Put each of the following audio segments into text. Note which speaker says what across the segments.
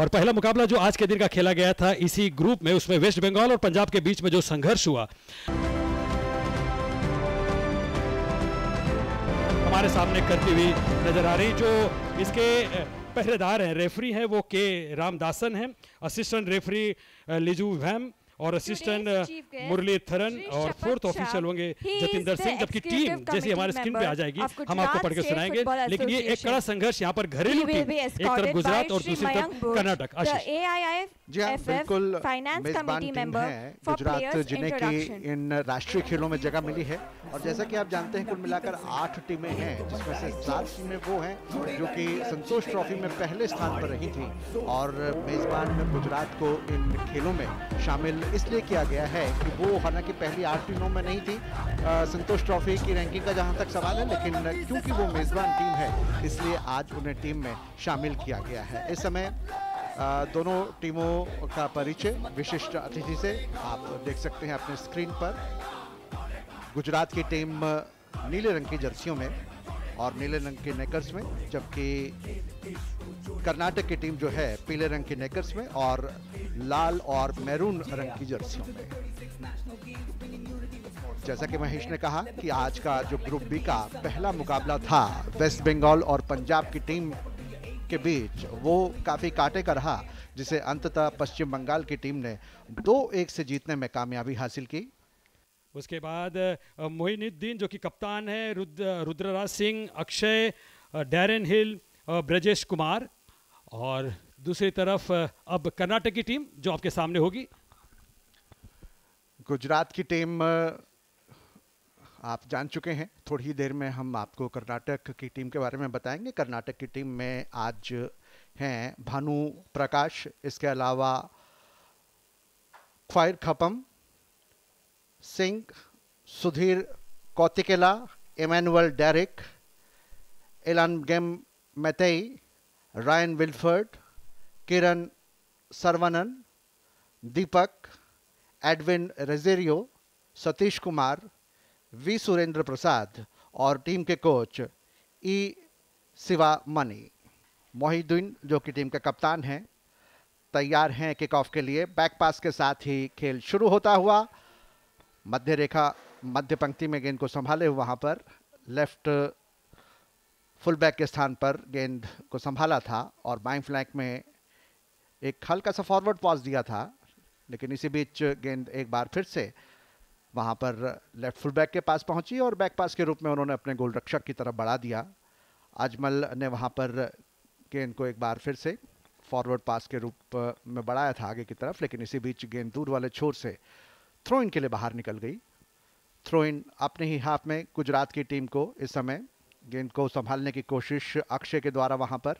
Speaker 1: और पहला मुकाबला जो आज के दिन का खेला गया था इसी ग्रुप में उसमें वेस्ट बंगाल और पंजाब के बीच में जो संघर्ष हुआ हमारे सामने करती हुई नजर आ रही जो इसके पहरेदार हैं रेफरी हैं वो के रामदासन हैं असिस्टेंट रेफरी लिजू वैम और असिस्टेंट मुरली थरन और फोर्थ ऑफिसर होंगे जतिंदर सिंह जबकि टीम जैसे हमारे स्क्रीन पे आ जाएगी हम आपको पढ़कर सुनाएंगे लेकिन ये एक कड़ा संघर्ष यहाँ पर घरेलू टीम एक तरफ गुजरात और दूसरी तरफ कर्नाटक
Speaker 2: जी हाँ बिल्कुल मेजबान टीम है गुजरात जिन्हें की
Speaker 3: इन राष्ट्रीय खेलों में जगह मिली है और जैसा कि आप जानते हैं कुल मिलाकर आठ टीमें हैं जिसमें से सात टीमें वो हैं जो कि संतोष ट्रॉफी में पहले स्थान पर रही थी और मेजबान गुजरात को इन खेलों में शामिल इसलिए किया गया है कि वो हालांकि पहली आठ टीमों में नहीं थी संतोष ट्रॉफी की रैंकिंग का जहां तक सवाल है लेकिन क्योंकि वो मेज़बान टीम है इसलिए आज उन्हें टीम में शामिल किया गया है इस समय दोनों टीमों का परिचय विशिष्ट अतिथि से आप देख सकते हैं अपने स्क्रीन पर गुजरात की टीम नीले रंग की जर्सियों में और नीले रंग के नेकर्स में जबकि कर्नाटक की टीम जो है पीले रंग के नेकर्स में और लाल और मैरून रंग की जर्सी में जैसा कि महेश ने कहा कि आज का जो ग्रुप बी का पहला मुकाबला था वेस्ट बंगाल और पंजाब की टीम के बीच वो काफी कांटे का रहा जिसे अंततः पश्चिम बंगाल की टीम ने दो एक से जीतने में कामयाबी हासिल की
Speaker 1: उसके बाद मोहिनुद्दीन जो कि कप्तान है रुद्र रुद्रराज सिंह अक्षय डैरन हिल ब्रजेश कुमार और दूसरी तरफ अब कर्नाटक की टीम जो आपके सामने होगी
Speaker 3: गुजरात की टीम आप जान चुके हैं थोड़ी देर में हम आपको कर्नाटक की टीम के बारे में बताएंगे कर्नाटक की टीम में आज हैं भानु प्रकाश इसके अलावा Khwair Khapam Singh Sudhir Kotikela Emmanuel Derrick Elangbam Meitei Ryan Wilfred Kiran Saravanan Deepak Edwin Rogerio Satish Kumar V Surendra Prasad और टीम के कोच ई सिवा मनी मोहिद्दीन जो कि टीम के कप्तान हैं तैयार हैं किक ऑफ के लिए बैक पास के साथ ही खेल शुरू होता हुआ मध्य रेखा मध्य पंक्ति में गेंद को संभाले वहां पर लेफ्ट फुल बैक के स्थान पर गेंद को संभाला था और बाइंग फ्लैंक में एक हल्का सा फॉरवर्ड पॉज दिया था लेकिन इसी बीच गेंद एक बार फिर से वहां पर लेफ्ट फुल बैक के पास पहुंची और बैक पास के रूप में उन्होंने अपने गोल रक्षक की तरफ बढ़ा दिया अजमल ने वहां पर गेंद को एक बार फिर से फॉरवर्ड पास के रूप में बढ़ाया था आगे की तरफ लेकिन इसी बीच गेंद दूर वाले छोर से थ्रो इन के लिए बाहर निकल गई थ्रो इन अपने ही हाफ में गुजरात की टीम को इस समय गेंद को संभालने की कोशिश अक्षय के द्वारा वहां पर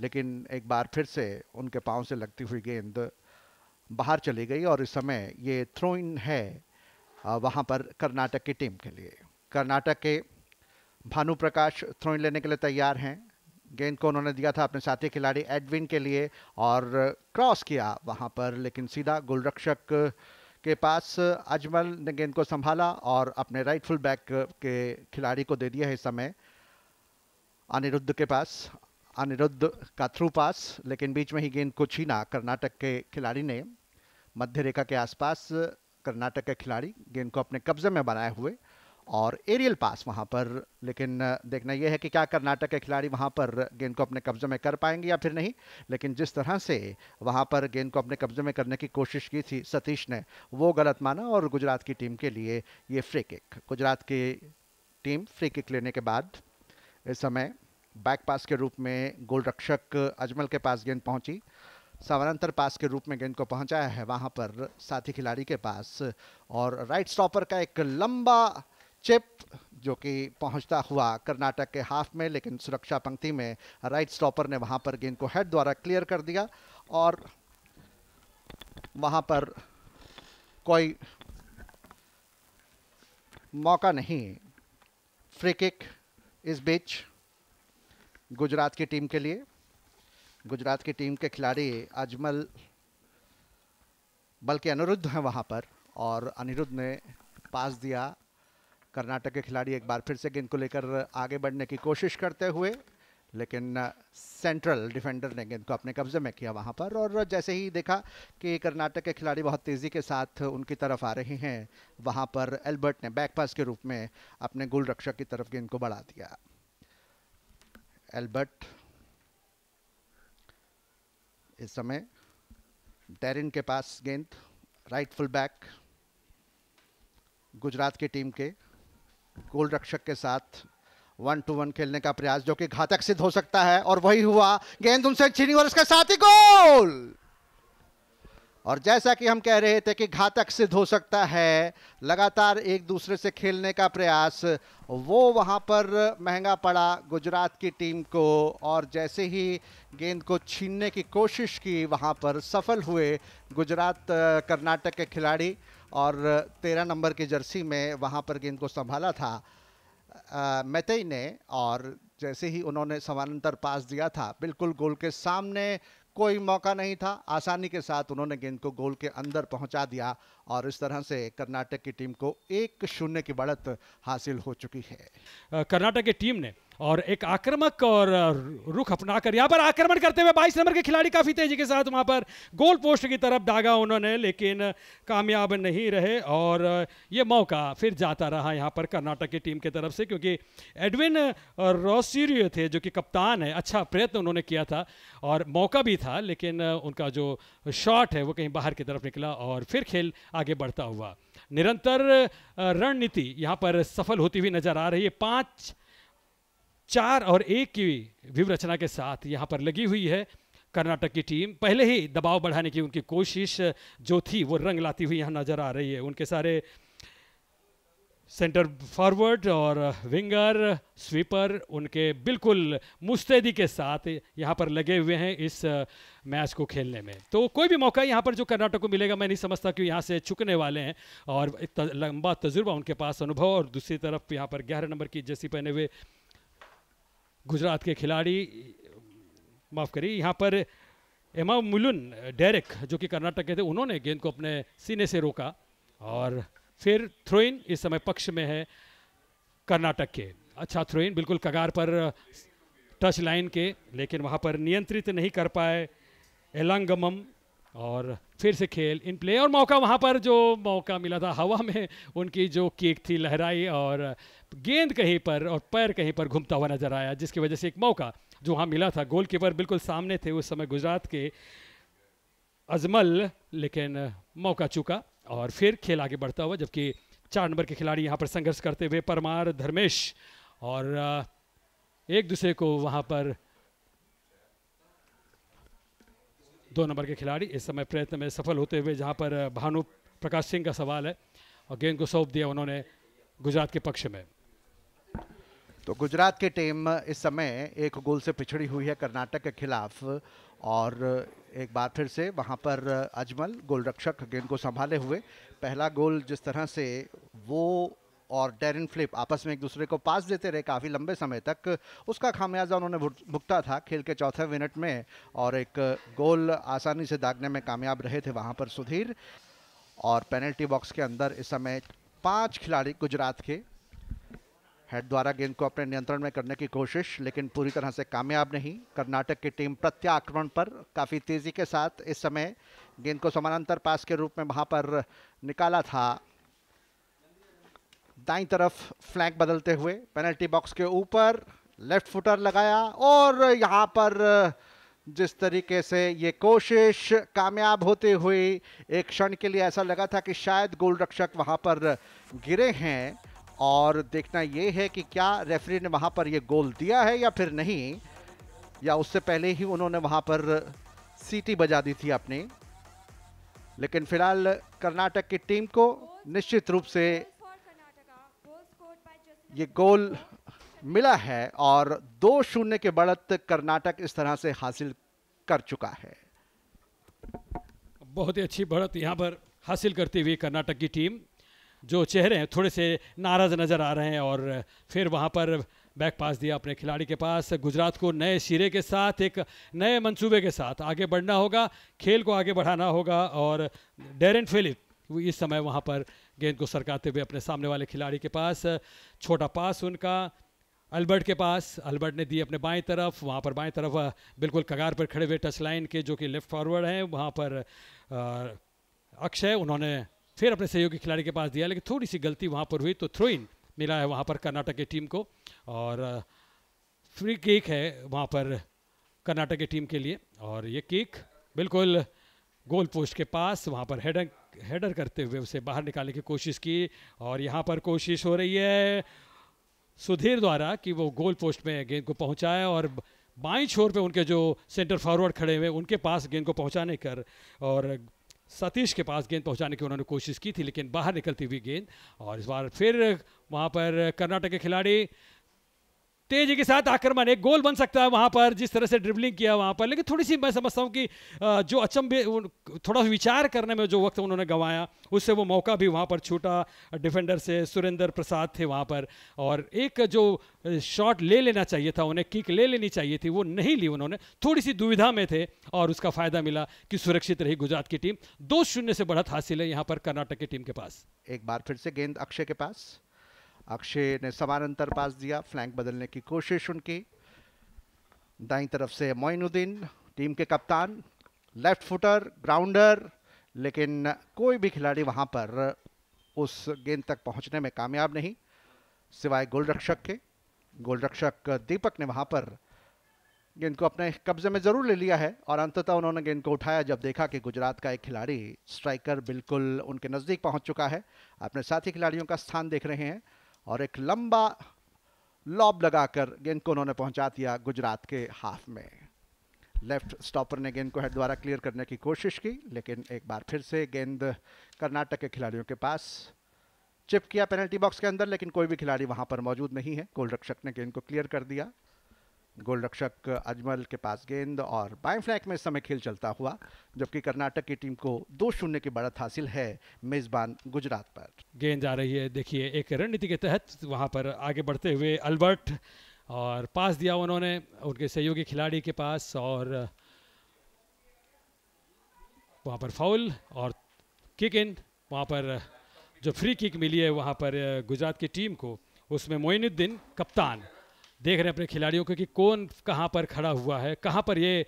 Speaker 3: लेकिन एक बार फिर से उनके पाँव से लगती हुई गेंद बाहर चली गई और इस समय ये थ्रो इन है वहाँ पर कर्नाटक की टीम के लिए कर्नाटक के भानु प्रकाश थ्रो इन लेने के लिए तैयार हैं गेंद को उन्होंने दिया था अपने साथी खिलाड़ी एडविन के लिए और क्रॉस किया वहाँ पर लेकिन सीधा गोलरक्षक के पास अजमल ने गेंद को संभाला और अपने राइट फुल बैक के खिलाड़ी को दे दिया है इस समय अनिरुद्ध के पास अनिरुद्ध का थ्रू पास लेकिन बीच में ही गेंद को छीना कर्नाटक के खिलाड़ी ने मध्य रेखा के आसपास कर्नाटक के खिलाड़ी गेंद को अपने कब्जे में बनाए हुए और एरियल पास वहां पर लेकिन देखना यह है कि क्या कर्नाटक के खिलाड़ी वहां पर गेंद को अपने कब्जे में कर पाएंगे या फिर नहीं लेकिन जिस तरह से वहां पर गेंद को अपने कब्जे में करने की कोशिश की थी सतीश ने वो गलत माना और गुजरात की टीम के लिए ये फ्री किक गुजरात की टीम फ्री किक लेने के बाद इस समय बैक पास के रूप में गोलरक्षक अजमल के पास गेंद पहुंची समानांतर पास के रूप में गेंद को पहुंचाया है वहां पर साथी खिलाड़ी के पास और राइट स्टॉपर का एक लंबा चिप जो कि पहुंचता हुआ कर्नाटक के हाफ में लेकिन सुरक्षा पंक्ति में राइट स्टॉपर ने वहां पर गेंद को हेड द्वारा क्लियर कर दिया और वहां पर कोई मौका नहीं फ्री किक इस बीच गुजरात की टीम के लिए गुजरात की टीम के खिलाड़ी अजमल बल्कि अनिरुद्ध हैं वहाँ पर और अनिरुद्ध ने पास दिया कर्नाटक के खिलाड़ी एक बार फिर से गेंद को लेकर आगे बढ़ने की कोशिश करते हुए लेकिन सेंट्रल डिफेंडर ने गेंद को अपने कब्जे में किया वहां पर और जैसे ही देखा कि कर्नाटक के खिलाड़ी बहुत तेज़ी के साथ उनकी तरफ आ रहे हैं वहां पर एल्बर्ट ने बैक पास के रूप में अपने गोल रक्षक की तरफ गेंद को बढ़ा दिया एल्बर्ट इस समय डेरिन के पास गेंद राइट फुल बैक गुजरात की टीम के गोल रक्षक के साथ वन टू वन खेलने का प्रयास जो कि घातक सिद्ध हो सकता है और वही हुआ गेंद उनसे छिनी और उसके साथ ही गोल और जैसा कि हम कह रहे थे कि घातक सिद्ध हो सकता है लगातार एक दूसरे से खेलने का प्रयास वो वहां पर महंगा पड़ा गुजरात की टीम को और जैसे ही गेंद को छीनने की कोशिश की वहां पर सफल हुए गुजरात कर्नाटक के खिलाड़ी और तेरह नंबर की जर्सी में वहां पर गेंद को संभाला था मैतई ने और जैसे ही उन्होंने समानांतर पास दिया था बिल्कुल गोल के सामने कोई मौका नहीं था आसानी के साथ उन्होंने गेंद को गोल के अंदर पहुंचा दिया और इस तरह से कर्नाटक की टीम को एक शून्य की बढ़त हासिल हो चुकी है
Speaker 1: कर्नाटक की टीम ने और एक आक्रमक और रुख अपनाकर यहाँ पर आक्रमण करते हुए 22 नंबर के खिलाड़ी काफ़ी तेजी के साथ वहाँ पर गोल पोस्ट की तरफ दागा उन्होंने लेकिन कामयाब नहीं रहे और ये मौका फिर जाता रहा यहाँ पर कर्नाटक की टीम की तरफ से क्योंकि एडविन रोसीरियो थे जो कि कप्तान है अच्छा प्रयत्न उन्होंने किया था और मौका भी था लेकिन उनका जो शॉट है वो कहीं बाहर की तरफ निकला और फिर खेल आगे बढ़ता हुआ निरंतर रणनीति यहाँ पर सफल होती हुई नजर आ रही है पाँच चार और एक की विव रचना के साथ यहाँ पर लगी हुई है कर्नाटक की टीम पहले ही दबाव बढ़ाने की उनकी कोशिश जो थी वो रंग लाती हुई यहाँ नजर आ रही है उनके सारे सेंटर फॉरवर्ड और विंगर स्वीपर उनके बिल्कुल मुस्तैदी के साथ यहाँ पर लगे हुए हैं इस मैच को खेलने में तो कोई भी मौका यहाँ पर जो कर्नाटक को मिलेगा मैं नहीं समझता कि यहाँ से चुकने वाले हैं और लंबा तजुर्बा उनके पास अनुभव और दूसरी तरफ यहाँ पर ग्यारह नंबर की जैसी पहने हुए गुजरात के खिलाड़ी माफ़ करिए यहाँ पर एमा मुलुन डेरेक जो कि कर्नाटक के थे उन्होंने गेंद को अपने सीने से रोका और फिर थ्रोइन इस समय पक्ष में है कर्नाटक के अच्छा थ्रोइन बिल्कुल कगार पर टच लाइन के लेकिन वहाँ पर नियंत्रित नहीं कर पाए एलंगमम और फिर से खेल इन प्ले और मौका वहाँ पर जो मौका मिला था हवा में उनकी जो केक थी लहराई और गेंद कहीं पर और पैर कहीं पर घूमता हुआ नजर आया जिसकी वजह से एक मौका जो वहाँ मिला था गोलकीपर बिल्कुल सामने थे उस समय गुजरात के अजमल लेकिन मौका चूका और फिर खेल आगे बढ़ता हुआ जबकि चार नंबर के खिलाड़ी यहाँ पर संघर्ष करते हुए परमार धर्मेश और एक दूसरे को वहाँ पर दो नंबर के खिलाड़ी इस समय प्रयत्न में सफल होते हुए जहाँ पर भानु प्रकाश सिंह का सवाल है और गेंद को सौंप दिया उन्होंने गुजरात के पक्ष में
Speaker 3: तो गुजरात की टीम इस समय एक गोल से पिछड़ी हुई है कर्नाटक के खिलाफ और एक बार फिर से वहाँ पर अजमल गोलरक्षक गेंद को संभाले हुए पहला गोल जिस तरह से वो और डेरिन फ्लिप आपस में एक दूसरे को पास देते रहे काफ़ी लंबे समय तक उसका खामियाजा उन्होंने भुगता था खेल के चौथे मिनट में और एक गोल आसानी से दागने में कामयाब रहे थे वहाँ पर सुधीर और पेनल्टी बॉक्स के अंदर इस समय पांच खिलाड़ी गुजरात के हेड द्वारा गेंद को अपने नियंत्रण में करने की कोशिश लेकिन पूरी तरह से कामयाब नहीं कर्नाटक की टीम प्रत्याक्रमण पर काफ़ी तेज़ी के साथ इस समय गेंद को समानांतर पास के रूप में वहाँ पर निकाला था दाई तरफ फ्लैंक बदलते हुए पेनल्टी बॉक्स के ऊपर लेफ्ट फुटर लगाया और यहाँ पर जिस तरीके से ये कोशिश कामयाब होती हुई एक क्षण के लिए ऐसा लगा था कि शायद गोल रक्षक वहाँ पर गिरे हैं और देखना ये है कि क्या रेफरी ने वहाँ पर ये गोल दिया है या फिर नहीं या उससे पहले ही उन्होंने वहाँ पर सीटी बजा दी थी अपनी लेकिन फिलहाल कर्नाटक की टीम को निश्चित रूप से ये गोल मिला है और दो शून्य के बढ़त कर्नाटक इस तरह से हासिल कर चुका है
Speaker 1: बहुत ही अच्छी बढ़त यहाँ पर हासिल करती हुई कर्नाटक की टीम जो चेहरे हैं थोड़े से नाराज़ नज़र आ रहे हैं और फिर वहाँ पर बैक पास दिया अपने खिलाड़ी के पास गुजरात को नए सिरे के साथ एक नए मंसूबे के साथ आगे बढ़ना होगा खेल को आगे बढ़ाना होगा और डेरन फिलिप इस समय वहाँ पर गेंद को सरकाते हुए अपने सामने वाले खिलाड़ी के पास छोटा पास उनका अल्बर्ट के पास अल्बर्ट ने दी अपने बाएं तरफ वहाँ पर बाएं तरफ बिल्कुल कगार पर खड़े हुए टच लाइन के जो कि लेफ्ट फॉरवर्ड हैं वहाँ पर अक्षय उन्होंने फिर अपने सहयोगी खिलाड़ी के पास दिया लेकिन थोड़ी सी गलती वहाँ पर हुई तो थ्रो इन मिला है वहाँ पर कर्नाटक की टीम को और फ्री केक है वहाँ पर कर्नाटक की टीम के लिए और ये केक बिल्कुल गोल पोस्ट के पास वहाँ पर हेडर हेडर करते हुए उसे बाहर निकालने की कोशिश की और यहाँ पर कोशिश हो रही है सुधीर द्वारा कि वो गोल पोस्ट में गेंद को पहुँचाए और बाई छोर पे उनके जो सेंटर फॉरवर्ड खड़े हुए उनके पास गेंद को पहुंचाने कर और सतीश के पास गेंद पहुंचाने की उन्होंने कोशिश की थी लेकिन बाहर निकलती हुई गेंद और इस बार फिर वहां पर कर्नाटक के खिलाड़ी तेजी के साथ आक्रमण एक गोल बन सकता है वहां पर जिस तरह से ड्रिबलिंग किया वहां पर लेकिन थोड़ी सी मैं समझता हूँ कि जो अचंभे थोड़ा विचार करने में जो वक्त उन्होंने गवाया उससे वो मौका भी वहां पर छूटा डिफेंडर से सुरेंद्र प्रसाद थे वहां पर और एक जो शॉट ले लेना चाहिए था उन्हें किक ले लेनी चाहिए थी वो नहीं ली उन्होंने थोड़ी सी दुविधा में थे और उसका फ़ायदा मिला कि सुरक्षित
Speaker 3: रही गुजरात की टीम दो शून्य से बढ़त हासिल है यहाँ पर कर्नाटक की टीम के पास एक बार फिर से गेंद अक्षय के पास अक्षय ने समानांतर पास दिया फ्लैंक बदलने की कोशिश उनकी दाई तरफ से मोइनुद्दीन टीम के कप्तान लेफ्ट फुटर ग्राउंडर लेकिन कोई भी खिलाड़ी वहां पर उस गेंद तक पहुंचने में कामयाब नहीं सिवाय गोलरक्षक के गोलरक्षक दीपक ने वहां पर गेंद को अपने कब्जे में जरूर ले लिया है और अंततः उन्होंने गेंद को उठाया जब देखा कि गुजरात का एक खिलाड़ी स्ट्राइकर बिल्कुल उनके नज़दीक पहुंच चुका है अपने साथी खिलाड़ियों का स्थान देख रहे हैं और एक लंबा लॉब लगाकर गेंद को उन्होंने पहुंचा दिया गुजरात के हाफ में लेफ्ट स्टॉपर ने गेंद को हेड द्वारा क्लियर करने की कोशिश की लेकिन एक बार फिर से गेंद कर्नाटक के खिलाड़ियों के पास चिप किया पेनल्टी बॉक्स के अंदर लेकिन कोई भी खिलाड़ी वहां पर मौजूद नहीं है गोलरक्षक ने गेंद को क्लियर कर दिया गोलरक्षक अजमल के पास गेंद और बाएं फ्लैंक में समय खेल चलता हुआ जबकि कर्नाटक की टीम को दो शून्य की बढ़त हासिल है मेजबान गुजरात पर
Speaker 1: गेंद आ रही है देखिए एक रणनीति के तहत वहां पर आगे बढ़ते हुए अल्बर्ट और पास दिया उन्होंने उनके सहयोगी खिलाड़ी के पास और वहां पर फाउल और किक इन वहाँ पर जो फ्री किक मिली है वहाँ पर गुजरात की टीम को उसमें मोइनुद्दीन कप्तान देख रहे हैं अपने खिलाड़ियों को कि कौन कहाँ पर खड़ा हुआ है कहाँ पर ये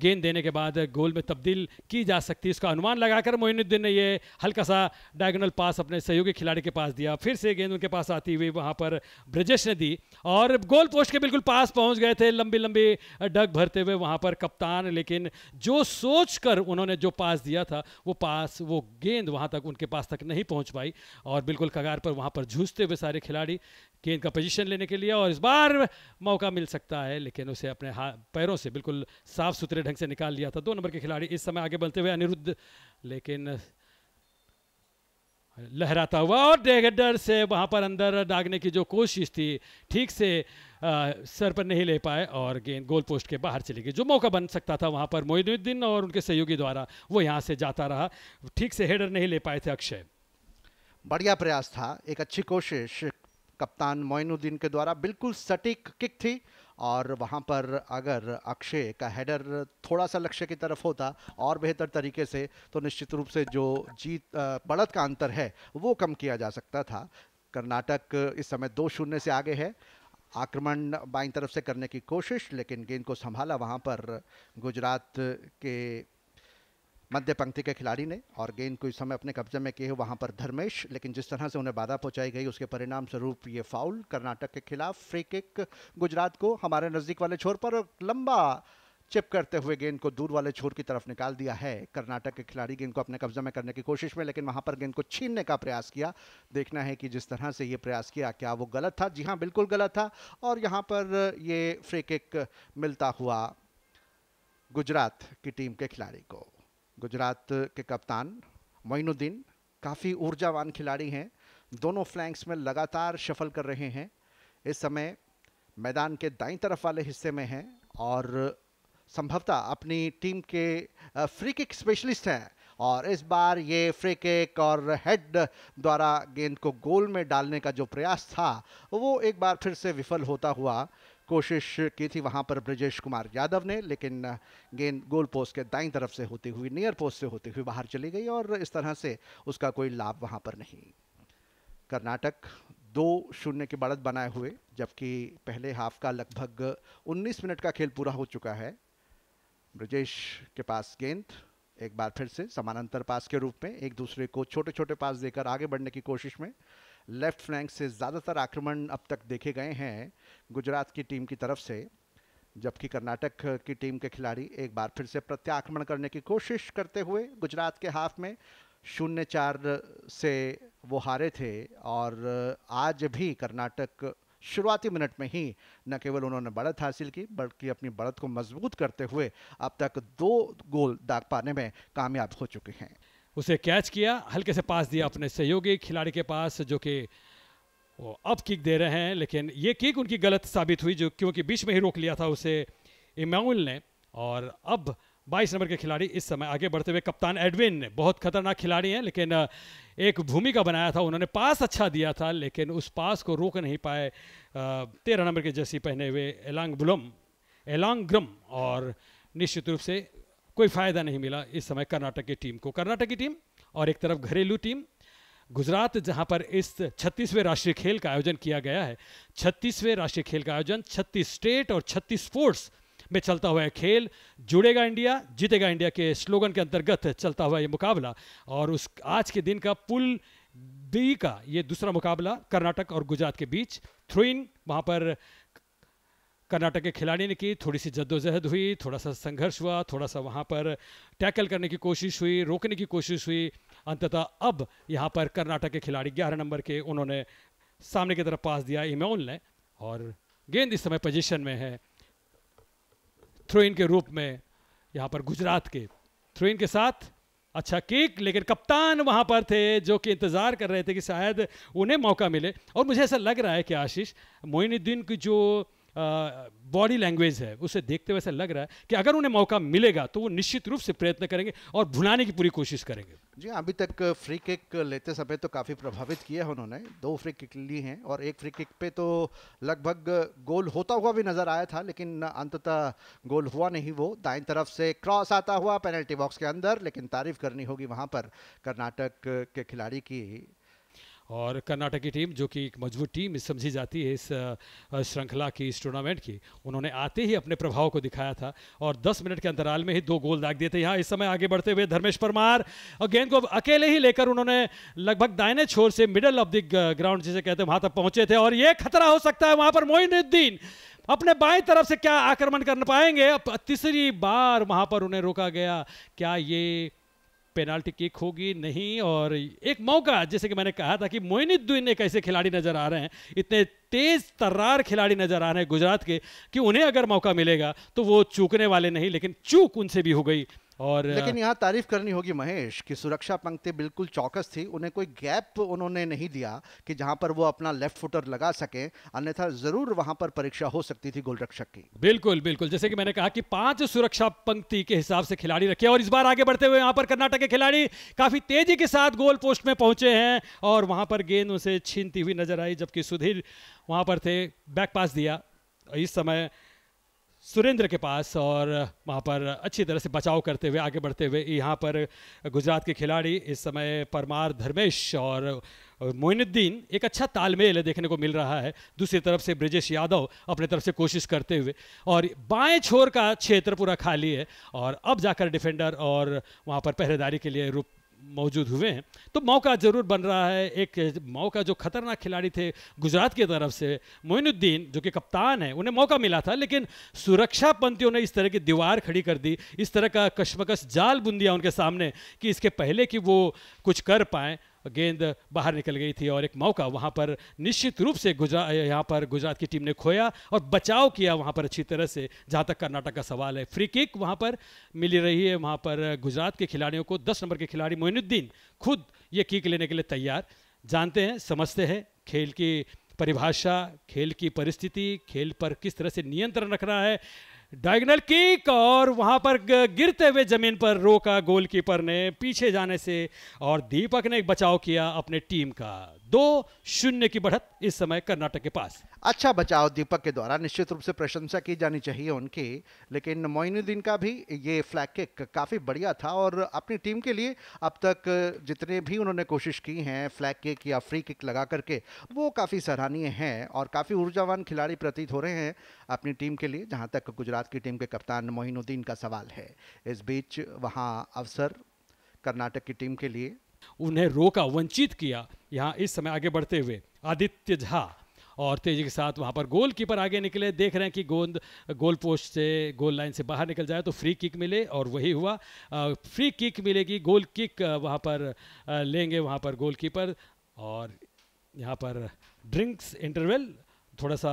Speaker 1: गेंद देने के बाद गोल में तब्दील की जा सकती है इसका अनुमान लगाकर मोइनुद्दीन ने ये हल्का सा डायगोनल पास अपने सहयोगी खिलाड़ी के पास दिया फिर से गेंद उनके पास आती हुई वहाँ पर ब्रजेश ने दी और गोल पोस्ट के बिल्कुल पास पहुँच गए थे लंबी लंबी डग भरते हुए वहाँ पर कप्तान लेकिन जो सोच कर उन्होंने जो पास दिया था वो पास वो गेंद वहाँ तक उनके पास तक नहीं पहुँच पाई और बिल्कुल कगार पर वहाँ पर झूझते हुए सारे खिलाड़ी गेंद का पोजीशन लेने के लिए और इस बार मौका मिल सकता है लेकिन उसे अपने पैरों से बिल्कुल साफ सुथरे ढंग से निकाल लिया था दो नंबर के खिलाड़ी इस समय आगे बनते हुए अनिरुद्ध लेकिन लहराता हुआ और डेगडर से वहां पर अंदर दागने की जो कोशिश थी ठीक से आ, सर पर नहीं ले पाए और गेंद गोल पोस्ट के बाहर चली गई जो मौका बन सकता था वहां पर मोहिदुद्दीन और उनके सहयोगी द्वारा वो यहां से जाता रहा ठीक से हेडर नहीं ले पाए थे अक्षय
Speaker 3: बढ़िया प्रयास था एक अच्छी कोशिश कप्तान मोइनुद्दीन के द्वारा बिल्कुल सटीक किक थी और वहाँ पर अगर अक्षय का हेडर थोड़ा सा लक्ष्य की तरफ होता और बेहतर तरीके से तो निश्चित रूप से जो जीत बढ़त का अंतर है वो कम किया जा सकता था कर्नाटक इस समय दो शून्य से आगे है आक्रमण बाई तरफ से करने की कोशिश लेकिन गेंद को संभाला वहाँ पर गुजरात के मध्य पंक्ति के खिलाड़ी ने और गेंद को इस समय अपने कब्जे में किए वहां पर धर्मेश लेकिन जिस तरह से उन्हें बाधा पहुंचाई गई उसके परिणाम स्वरूप ये फाउल कर्नाटक के खिलाफ फ्री किक गुजरात को हमारे नजदीक वाले छोर पर लंबा चिप करते हुए गेंद को दूर वाले छोर की तरफ निकाल दिया है कर्नाटक के खिलाड़ी गेंद को अपने कब्जे में करने की कोशिश में लेकिन वहां पर गेंद को छीनने का प्रयास किया देखना है कि जिस तरह से ये प्रयास किया क्या वो गलत था जी हाँ बिल्कुल गलत था और यहाँ पर ये फ्री किक मिलता हुआ गुजरात की टीम के खिलाड़ी को गुजरात के कप्तान मोइनुद्दीन काफ़ी ऊर्जावान खिलाड़ी हैं दोनों फ्लैंक्स में लगातार शफल कर रहे हैं इस समय मैदान के दाई तरफ वाले हिस्से में हैं और संभवतः अपनी टीम के फ्री किक स्पेशलिस्ट हैं और इस बार ये फ्री किक और हेड द्वारा गेंद को गोल में डालने का जो प्रयास था वो एक बार फिर से विफल होता हुआ कोशिश की थी वहां पर ब्रजेश कुमार यादव ने लेकिन गेंद गोल पोस्ट के दाई तरफ से होती हुई नियर पोस्ट से होती हुई बाहर चली गई और इस तरह से उसका कोई लाभ वहां पर नहीं कर्नाटक दो शून्य की बढ़त बनाए हुए जबकि पहले हाफ का लगभग 19 मिनट का खेल पूरा हो चुका है ब्रजेश के पास गेंद एक बार फिर से समानांतर पास के रूप में एक दूसरे को छोटे छोटे पास देकर आगे बढ़ने की कोशिश में लेफ्ट फ्लैंक से ज़्यादातर आक्रमण अब तक देखे गए हैं गुजरात की टीम की तरफ से जबकि कर्नाटक की टीम के खिलाड़ी एक बार फिर से प्रत्याक्रमण करने की कोशिश करते हुए गुजरात के हाफ में शून्य चार से वो हारे थे और आज भी कर्नाटक शुरुआती मिनट में ही न केवल उन्होंने बढ़त हासिल की बल्कि अपनी बढ़त को मजबूत करते हुए अब तक दो गोल दाग पाने में कामयाब हो चुके हैं
Speaker 1: उसे कैच किया हल्के से पास दिया अपने सहयोगी खिलाड़ी के पास जो कि वो अब किक दे रहे हैं लेकिन ये किक उनकी गलत साबित हुई जो क्योंकि बीच में ही रोक लिया था उसे इमाउल ने और अब 22 नंबर के खिलाड़ी इस समय आगे बढ़ते हुए कप्तान एडविन ने बहुत खतरनाक खिलाड़ी हैं लेकिन एक भूमिका बनाया था उन्होंने पास अच्छा दिया था लेकिन उस पास को रोक नहीं पाए तेरह नंबर के जर्सी पहने हुए एलांग बुलम एलांग ग्रम और निश्चित रूप से कोई फायदा नहीं मिला इस समय कर्नाटक की टीम को कर्नाटक की टीम और एक तरफ घरेलू टीम गुजरात जहां पर इस छत्तीसवें राष्ट्रीय खेल का आयोजन किया गया है छत्तीसवें राष्ट्रीय खेल का आयोजन छत्तीस स्टेट और छत्तीस स्पोर्ट्स में चलता हुआ खेल जुड़ेगा इंडिया जीतेगा इंडिया के स्लोगन के अंतर्गत चलता हुआ ये मुकाबला और उस आज के दिन का पुल डी का ये दूसरा मुकाबला कर्नाटक और गुजरात के बीच थ्रोइन वहाँ पर कर्नाटक के खिलाड़ी ने की थोड़ी सी जद्दोजहद हुई थोड़ा सा संघर्ष हुआ थोड़ा सा वहाँ पर टैकल करने की कोशिश हुई रोकने की कोशिश हुई अंततः अब यहाँ पर कर्नाटक के खिलाड़ी ग्यारह नंबर के उन्होंने सामने की तरफ पास दिया इमोल ने और गेंद इस समय पोजिशन में है थ्रो इन के रूप में यहाँ पर गुजरात के थ्रो इन के साथ अच्छा किक लेकिन कप्तान वहां पर थे जो कि इंतजार कर रहे थे कि शायद उन्हें मौका मिले और मुझे ऐसा लग रहा है कि आशीष मोइनुद्दीन की जो बॉडी लैंग्वेज है उसे देखते हुए ऐसा लग रहा है कि अगर उन्हें मौका मिलेगा तो वो निश्चित रूप से प्रयत्न करेंगे और भुनाने की पूरी कोशिश करेंगे
Speaker 3: जी अभी तक फ्री किक लेते समय तो काफ़ी प्रभावित किया है उन्होंने दो फ्री किक ली हैं और एक फ्री किक पे तो लगभग गोल होता हुआ भी नज़र आया था लेकिन अंततः गोल हुआ नहीं वो दाएं तरफ से क्रॉस आता हुआ पेनल्टी बॉक्स के अंदर लेकिन तारीफ करनी होगी वहाँ पर कर्नाटक के खिलाड़ी की
Speaker 1: और कर्नाटक की टीम जो कि एक मजबूत टीम समझी जाती है इस श्रृंखला की इस टूर्नामेंट की उन्होंने आते ही अपने प्रभाव को दिखाया था और 10 मिनट के अंतराल में ही दो गोल दाग दिए थे यहाँ इस समय आगे बढ़ते हुए धर्मेश परमार और गेंद को अकेले ही लेकर उन्होंने लगभग दाइने छोर से मिडल ऑफ द ग्राउंड जिसे कहते हैं वहाँ तक पहुँचे थे और ये खतरा हो सकता है वहाँ पर मोइनुद्दीन अपने बाएं तरफ से क्या आक्रमण कर पाएंगे तीसरी बार वहां पर उन्हें रोका गया क्या ये पेनाल्टी किक होगी नहीं और एक मौका जैसे कि मैंने कहा था कि मोइनुद्दीन एक ऐसे खिलाड़ी नज़र आ रहे हैं इतने तेज तर्रार खिलाड़ी नज़र आ रहे हैं गुजरात के कि उन्हें अगर मौका मिलेगा तो वो चूकने वाले नहीं लेकिन चूक उनसे भी हो गई और लेकिन
Speaker 3: यहाँ तारीफ करनी होगी महेश कि सुरक्षा पंक्ति बिल्कुल चौकस थी उन्हें कोई गैप उन्होंने नहीं दिया कि जहां पर वो अपना लेफ्ट फुटर लगा सके अन्यथा जरूर वहां पर परीक्षा हो सकती थी गोलरक्षक की
Speaker 1: बिल्कुल बिल्कुल जैसे कि मैंने कहा कि पांच सुरक्षा पंक्ति के हिसाब से खिलाड़ी रखे और इस बार आगे बढ़ते हुए यहाँ पर कर्नाटक के खिलाड़ी काफी तेजी के साथ गोल पोस्ट में पहुंचे हैं और वहां पर गेंद उसे छीनती हुई नजर आई जबकि सुधीर वहां पर थे बैक पास दिया इस समय सुरेंद्र के पास और वहाँ पर अच्छी तरह से बचाव करते हुए आगे बढ़ते हुए यहाँ पर गुजरात के खिलाड़ी इस समय परमार धर्मेश और मोइनुद्दीन एक अच्छा तालमेल देखने को मिल रहा है दूसरी तरफ से ब्रजेश यादव अपने तरफ से कोशिश करते हुए और बाएं छोर का क्षेत्र पूरा खाली है और अब जाकर डिफेंडर और वहाँ पर पहरेदारी के लिए रूप मौजूद हुए हैं तो मौका ज़रूर बन रहा है एक मौका जो खतरनाक खिलाड़ी थे गुजरात की तरफ से मोइनुद्दीन जो कि कप्तान है उन्हें मौका मिला था लेकिन सुरक्षा पंथियों ने इस तरह की दीवार खड़ी कर दी इस तरह का कश्मकश जाल बुन दिया उनके सामने कि इसके पहले कि वो कुछ कर पाएँ गेंद बाहर निकल गई थी और एक मौका वहाँ पर निश्चित रूप से गुजरा यहाँ पर गुजरात की टीम ने खोया और बचाव किया वहाँ पर अच्छी तरह से जहाँ तक कर्नाटक का सवाल है फ्री किक वहाँ पर मिली रही है वहाँ पर गुजरात के खिलाड़ियों को दस नंबर के खिलाड़ी मोइनुद्दीन खुद ये किक लेने के लिए तैयार जानते हैं समझते हैं खेल की परिभाषा खेल की परिस्थिति खेल पर किस तरह से नियंत्रण रख रहा है डायगनल किक और वहां पर गिरते हुए जमीन पर रोका गोलकीपर ने पीछे जाने से और दीपक ने एक बचाव किया अपने टीम का दो शून्य की बढ़त इस समय कर्नाटक के पास
Speaker 3: अच्छा बचाव दीपक के द्वारा निश्चित रूप से प्रशंसा की जानी चाहिए उनकी लेकिन मोइनुद्दीन का भी ये फ्लैग किक काफ़ी बढ़िया था और अपनी टीम के लिए अब तक जितने भी उन्होंने कोशिश की हैं फ्लैग किक या फ्री किक लगा करके वो काफ़ी सराहनीय हैं और काफ़ी ऊर्जावान खिलाड़ी प्रतीत हो रहे हैं अपनी टीम के लिए जहाँ तक गुजरात की टीम के कप्तान मोइनुद्दीन का सवाल है इस बीच वहाँ अवसर कर्नाटक की टीम के लिए उन्हें रोका वंचित किया यहाँ इस समय आगे बढ़ते हुए
Speaker 1: आदित्य झा और तेजी के साथ वहाँ पर गोल कीपर आगे निकले देख रहे हैं कि गोंद गोल पोस्ट से गोल लाइन से बाहर निकल जाए तो फ्री किक मिले और वही हुआ फ्री किक मिलेगी गोल किक वहाँ पर लेंगे वहाँ पर गोल और यहाँ पर ड्रिंक्स इंटरवल थोड़ा सा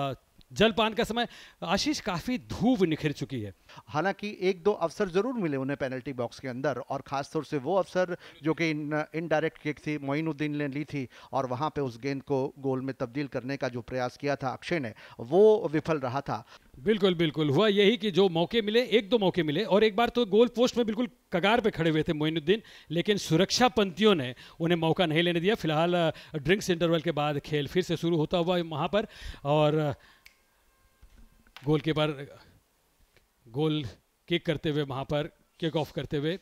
Speaker 1: जलपान का समय आशीष काफी
Speaker 3: धूप निखर चुकी है हालांकि एक दो अवसर जरूर मिले उन्हें पेनल्टी बॉक्स के अंदर और खासतौर से वो अवसर जो कि इनडायरेक्ट किक थी मोइनुद्दीन ने ली थी और वहां पे उस गेंद को गोल में तब्दील करने का जो प्रयास किया था अक्षय ने वो विफल रहा था
Speaker 1: बिल्कुल बिल्कुल हुआ यही कि जो मौके मिले एक दो मौके मिले और एक बार तो गोल पोस्ट में बिल्कुल कगार पे खड़े हुए थे मोइनुद्दीन लेकिन सुरक्षा पंथियों ने उन्हें मौका नहीं लेने दिया फिलहाल ड्रिंक्स इंटरवल के बाद खेल फिर से शुरू होता हुआ वहाँ पर और गोल पर गोल किक करते हुए वहां पर किक ऑफ करते हुए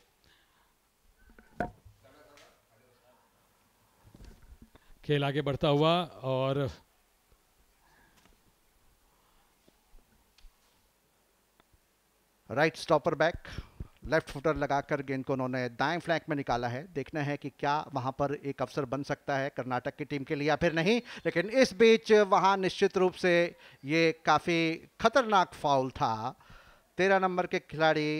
Speaker 1: खेल आगे बढ़ता हुआ
Speaker 3: और right stopper back left footer लगाकर गेंद को उन्होंने दाएं फ्लैंक में निकाला है देखना है कि क्या वहां पर एक अवसर बन सकता है कर्नाटक की टीम के लिए या फिर नहीं लेकिन इस बीच वहां निश्चित रूप से ये काफ़ी खतरनाक फाउल था तेरह नंबर के खिलाड़ी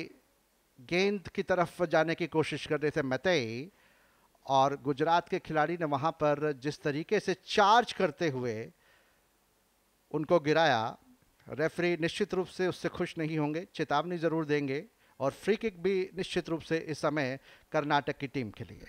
Speaker 3: गेंद की तरफ जाने की कोशिश कर रहे थे मतई और गुजरात के खिलाड़ी ने वहां पर जिस तरीके से चार्ज करते हुए उनको गिराया रेफरी निश्चित रूप से उससे खुश नहीं होंगे चेतावनी ज़रूर देंगे और फ्री किक भी निश्चित रूप से इस समय कर्नाटक की टीम के लिए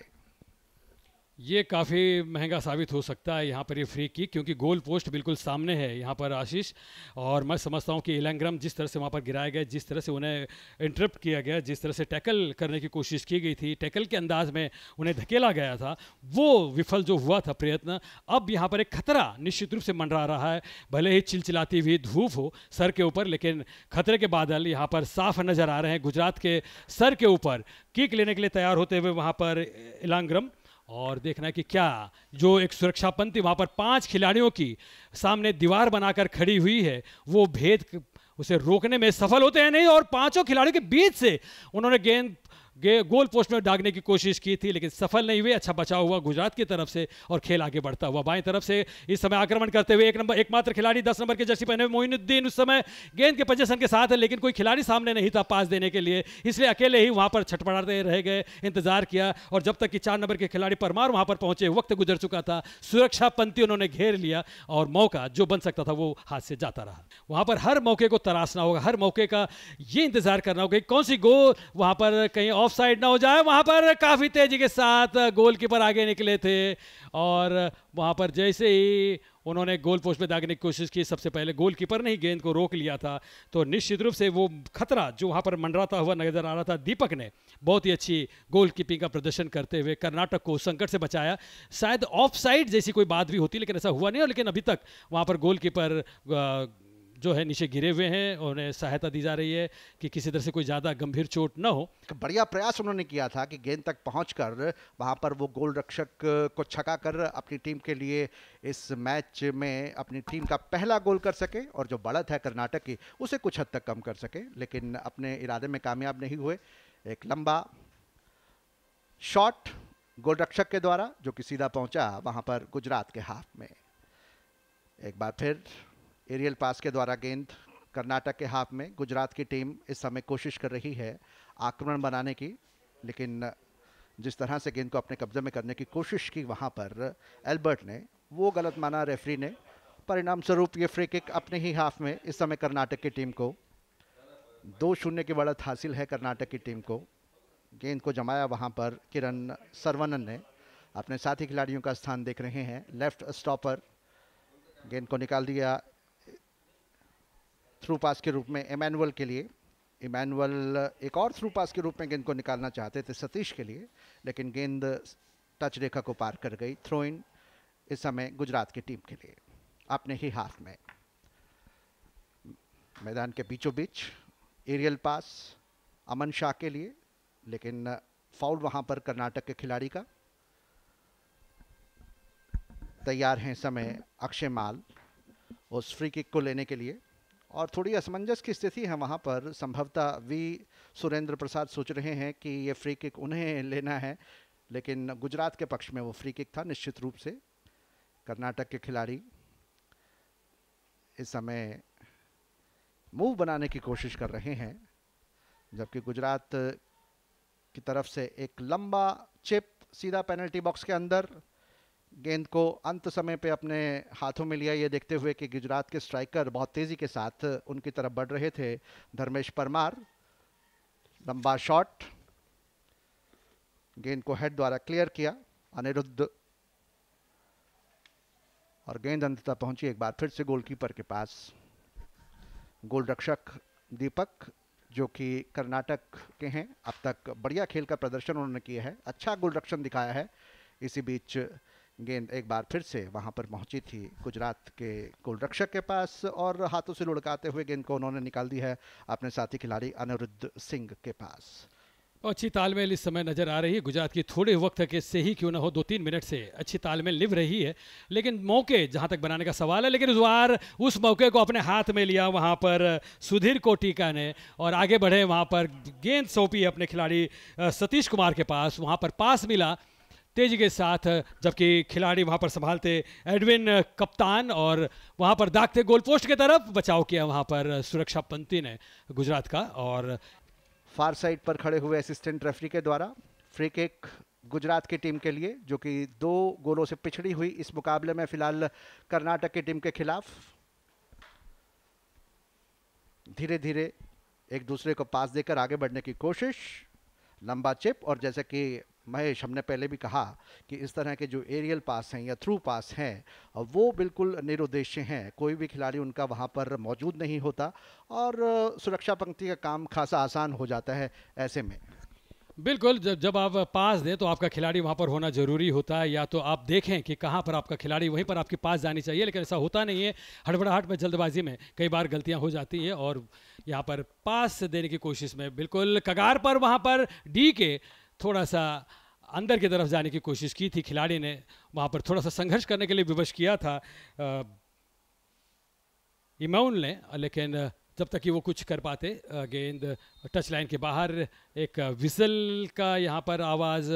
Speaker 1: ये काफ़ी महंगा साबित हो सकता है यहाँ पर ये फ्री की क्योंकि गोल पोस्ट बिल्कुल सामने है यहाँ पर आशीष और मैं समझता हूँ कि इलेंग्रम जिस तरह से वहाँ पर गिराया गया जिस तरह से उन्हें इंटरप्ट किया गया जिस तरह से टैकल करने की कोशिश की गई थी टैकल के अंदाज में उन्हें धकेला गया था वो विफल जो हुआ था प्रयत्न अब यहाँ पर एक खतरा निश्चित रूप से मंडरा रहा है भले ही चिलचिलाती हुई धूप हो सर के ऊपर लेकिन खतरे के बादल यहाँ पर साफ नज़र आ रहे हैं गुजरात के सर के ऊपर किक लेने के लिए तैयार होते हुए वहाँ पर इलांग्रम और देखना है कि क्या जो एक सुरक्षा पंक्ति वहां पर पांच खिलाड़ियों की सामने दीवार बनाकर खड़ी हुई है वो भेद उसे रोकने में सफल होते हैं नहीं और पांचों खिलाड़ियों के बीच से उन्होंने गेंद गोल पोस्ट में दागने की कोशिश की थी लेकिन सफल नहीं हुए अच्छा बचाव हुआ गुजरात की तरफ से और खेल आगे बढ़ता हुआ बाएं तरफ से इस समय आक्रमण करते हुए एक नंबर एकमात्र खिलाड़ी दस नंबर के जर्सी पहने मोइनुद्दीन उस समय गेंद के पजेशन के साथ है लेकिन कोई खिलाड़ी सामने नहीं था पास देने के लिए इसलिए अकेले ही वहां पर छटपटाते रह गए इंतजार किया और जब तक कि चार नंबर के खिलाड़ी परमार वहां पर पहुंचे वक्त गुजर चुका था सुरक्षा पंथी उन्होंने घेर लिया और मौका जो बन सकता था वो हाथ से जाता रहा वहां पर हर मौके को तराशना होगा हर मौके का ये इंतजार करना होगा कौन सी गोल वहां पर कहीं ऑफ साइड ना हो जाए वहां पर काफ़ी तेजी के साथ गोलकीपर आगे निकले थे और वहां पर जैसे ही उन्होंने गोल पोस्ट में दागने की कोशिश की सबसे पहले गोलकीपर ने ही गेंद को रोक लिया था तो निश्चित रूप से वो खतरा जो वहां पर मंडराता हुआ नजर आ रहा था दीपक ने बहुत ही अच्छी गोल कीपिंग का प्रदर्शन करते हुए कर्नाटक को संकट से बचाया शायद ऑफ साइड जैसी कोई बात भी होती लेकिन ऐसा हुआ नहीं और लेकिन अभी तक वहां पर गोलकीपर जो है नीचे गिरे हुए हैं उन्हें सहायता दी
Speaker 3: जा रही है कि किसी तरह से कोई ज़्यादा गंभीर चोट न हो बढ़िया प्रयास उन्होंने किया था कि गेंद तक पहुँच कर वहाँ पर वो गोल रक्षक को छका कर अपनी टीम के लिए इस मैच में अपनी टीम का पहला गोल कर सके और जो बढ़त है कर्नाटक की उसे कुछ हद तक कम कर सके लेकिन अपने इरादे में कामयाब नहीं हुए एक लंबा शॉट गोल रक्षक के द्वारा जो कि सीधा पहुंचा वहां पर गुजरात के हाफ में एक बार फिर एरियल पास के द्वारा गेंद कर्नाटक के हाफ में गुजरात की टीम इस समय कोशिश कर रही है आक्रमण बनाने की लेकिन जिस तरह से गेंद को अपने कब्जे में करने की कोशिश की वहाँ पर एल्बर्ट ने वो गलत माना रेफरी ने परिणाम स्वरूप ये फ्री किक अपने ही हाफ में इस समय कर्नाटक की टीम को दो शून्य की बढ़त हासिल है कर्नाटक की टीम को गेंद को जमाया वहाँ पर किरण सरवनन ने अपने साथी खिलाड़ियों का स्थान देख रहे हैं लेफ्ट स्टॉपर गेंद को निकाल दिया थ्रू पास के रूप में इमैनुअल के लिए इमैनुअल uh, एक और थ्रू पास के रूप में गेंद को निकालना चाहते थे सतीश के लिए लेकिन गेंद टच रेखा को पार कर गई थ्रो इन इस समय गुजरात की टीम के लिए अपने ही हाथ में मैदान के बीचों बीच एरियल पास अमन शाह के लिए लेकिन फाउल uh, वहां पर कर्नाटक के खिलाड़ी का तैयार हैं समय अक्षय माल उस फ्री किक को लेने के लिए और थोड़ी असमंजस की स्थिति है वहाँ पर संभवतः वी सुरेंद्र प्रसाद सोच रहे हैं कि ये फ्री किक उन्हें लेना है लेकिन गुजरात के पक्ष में वो फ्री किक था निश्चित रूप से कर्नाटक के खिलाड़ी इस समय मूव बनाने की कोशिश कर रहे हैं जबकि गुजरात की तरफ से एक लंबा चिप सीधा पेनल्टी बॉक्स के अंदर गेंद को अंत समय पे अपने हाथों में लिया ये देखते हुए कि गुजरात के स्ट्राइकर बहुत तेज़ी के साथ उनकी तरफ बढ़ रहे थे धर्मेश परमार लंबा शॉट गेंद को हेड द्वारा क्लियर किया अनिरुद्ध और गेंद तक पहुंची एक बार फिर से गोलकीपर के पास गोल रक्षक दीपक जो कि कर्नाटक के हैं अब तक बढ़िया खेल का प्रदर्शन उन्होंने किया है अच्छा गोलरक्षण दिखाया है इसी बीच गेंद एक बार फिर से वहां पर पहुंची थी गुजरात के गोलरक्षक के पास और हाथों से लुढ़काते हुए गेंद को उन्होंने निकाल दी है अपने साथी खिलाड़ी अनिरुद्ध सिंह के पास
Speaker 1: अच्छी तालमेल इस समय नजर आ रही है गुजरात की थोड़े वक्त के से ही क्यों ना हो दो तीन मिनट से अच्छी तालमेल लिव रही है लेकिन मौके जहां तक बनाने का सवाल है लेकिन उस बार उस मौके को अपने हाथ में लिया वहां पर सुधीर कोटिका ने और आगे बढ़े वहां पर गेंद सौंपी अपने खिलाड़ी सतीश कुमार के पास वहां पर पास मिला तेजी के साथ जबकि खिलाड़ी वहां पर संभालते एडविन कप्तान और वहां पर दागते गोल पोस्ट की तरफ बचाव किया वहां पर सुरक्षा पंथी ने गुजरात का और
Speaker 3: फार साइड पर खड़े हुए असिस्टेंट रेफरी के द्वारा फ्री किक गुजरात की टीम के लिए जो कि दो गोलों से पिछड़ी हुई इस मुकाबले में फिलहाल कर्नाटक की टीम के खिलाफ धीरे धीरे एक दूसरे को पास देकर आगे बढ़ने की कोशिश लंबा चिप और जैसे कि महेश हमने पहले भी कहा कि इस तरह के जो एरियल पास हैं या थ्रू पास हैं वो बिल्कुल निरुद्देश्य हैं कोई भी खिलाड़ी उनका वहाँ पर मौजूद नहीं होता और सुरक्षा पंक्ति का काम खासा आसान हो जाता है ऐसे में
Speaker 1: बिल्कुल जब जब आप पास दें तो आपका खिलाड़ी वहाँ पर होना जरूरी होता है या तो आप देखें कि कहाँ पर आपका खिलाड़ी वहीं पर आपके पास जानी चाहिए लेकिन ऐसा होता नहीं है हड़बड़ाहट में जल्दबाजी में कई बार गलतियाँ हो जाती हैं और यहाँ पर पास देने की कोशिश में बिल्कुल कगार पर वहाँ पर डी के थोड़ा सा अंदर की तरफ जाने की कोशिश की थी खिलाड़ी ने वहाँ पर थोड़ा सा संघर्ष करने के लिए विवश किया था इमाउन ने लेकिन जब तक कि वो कुछ कर पाते गेंद टच लाइन के बाहर एक विसल का यहाँ पर आवाज़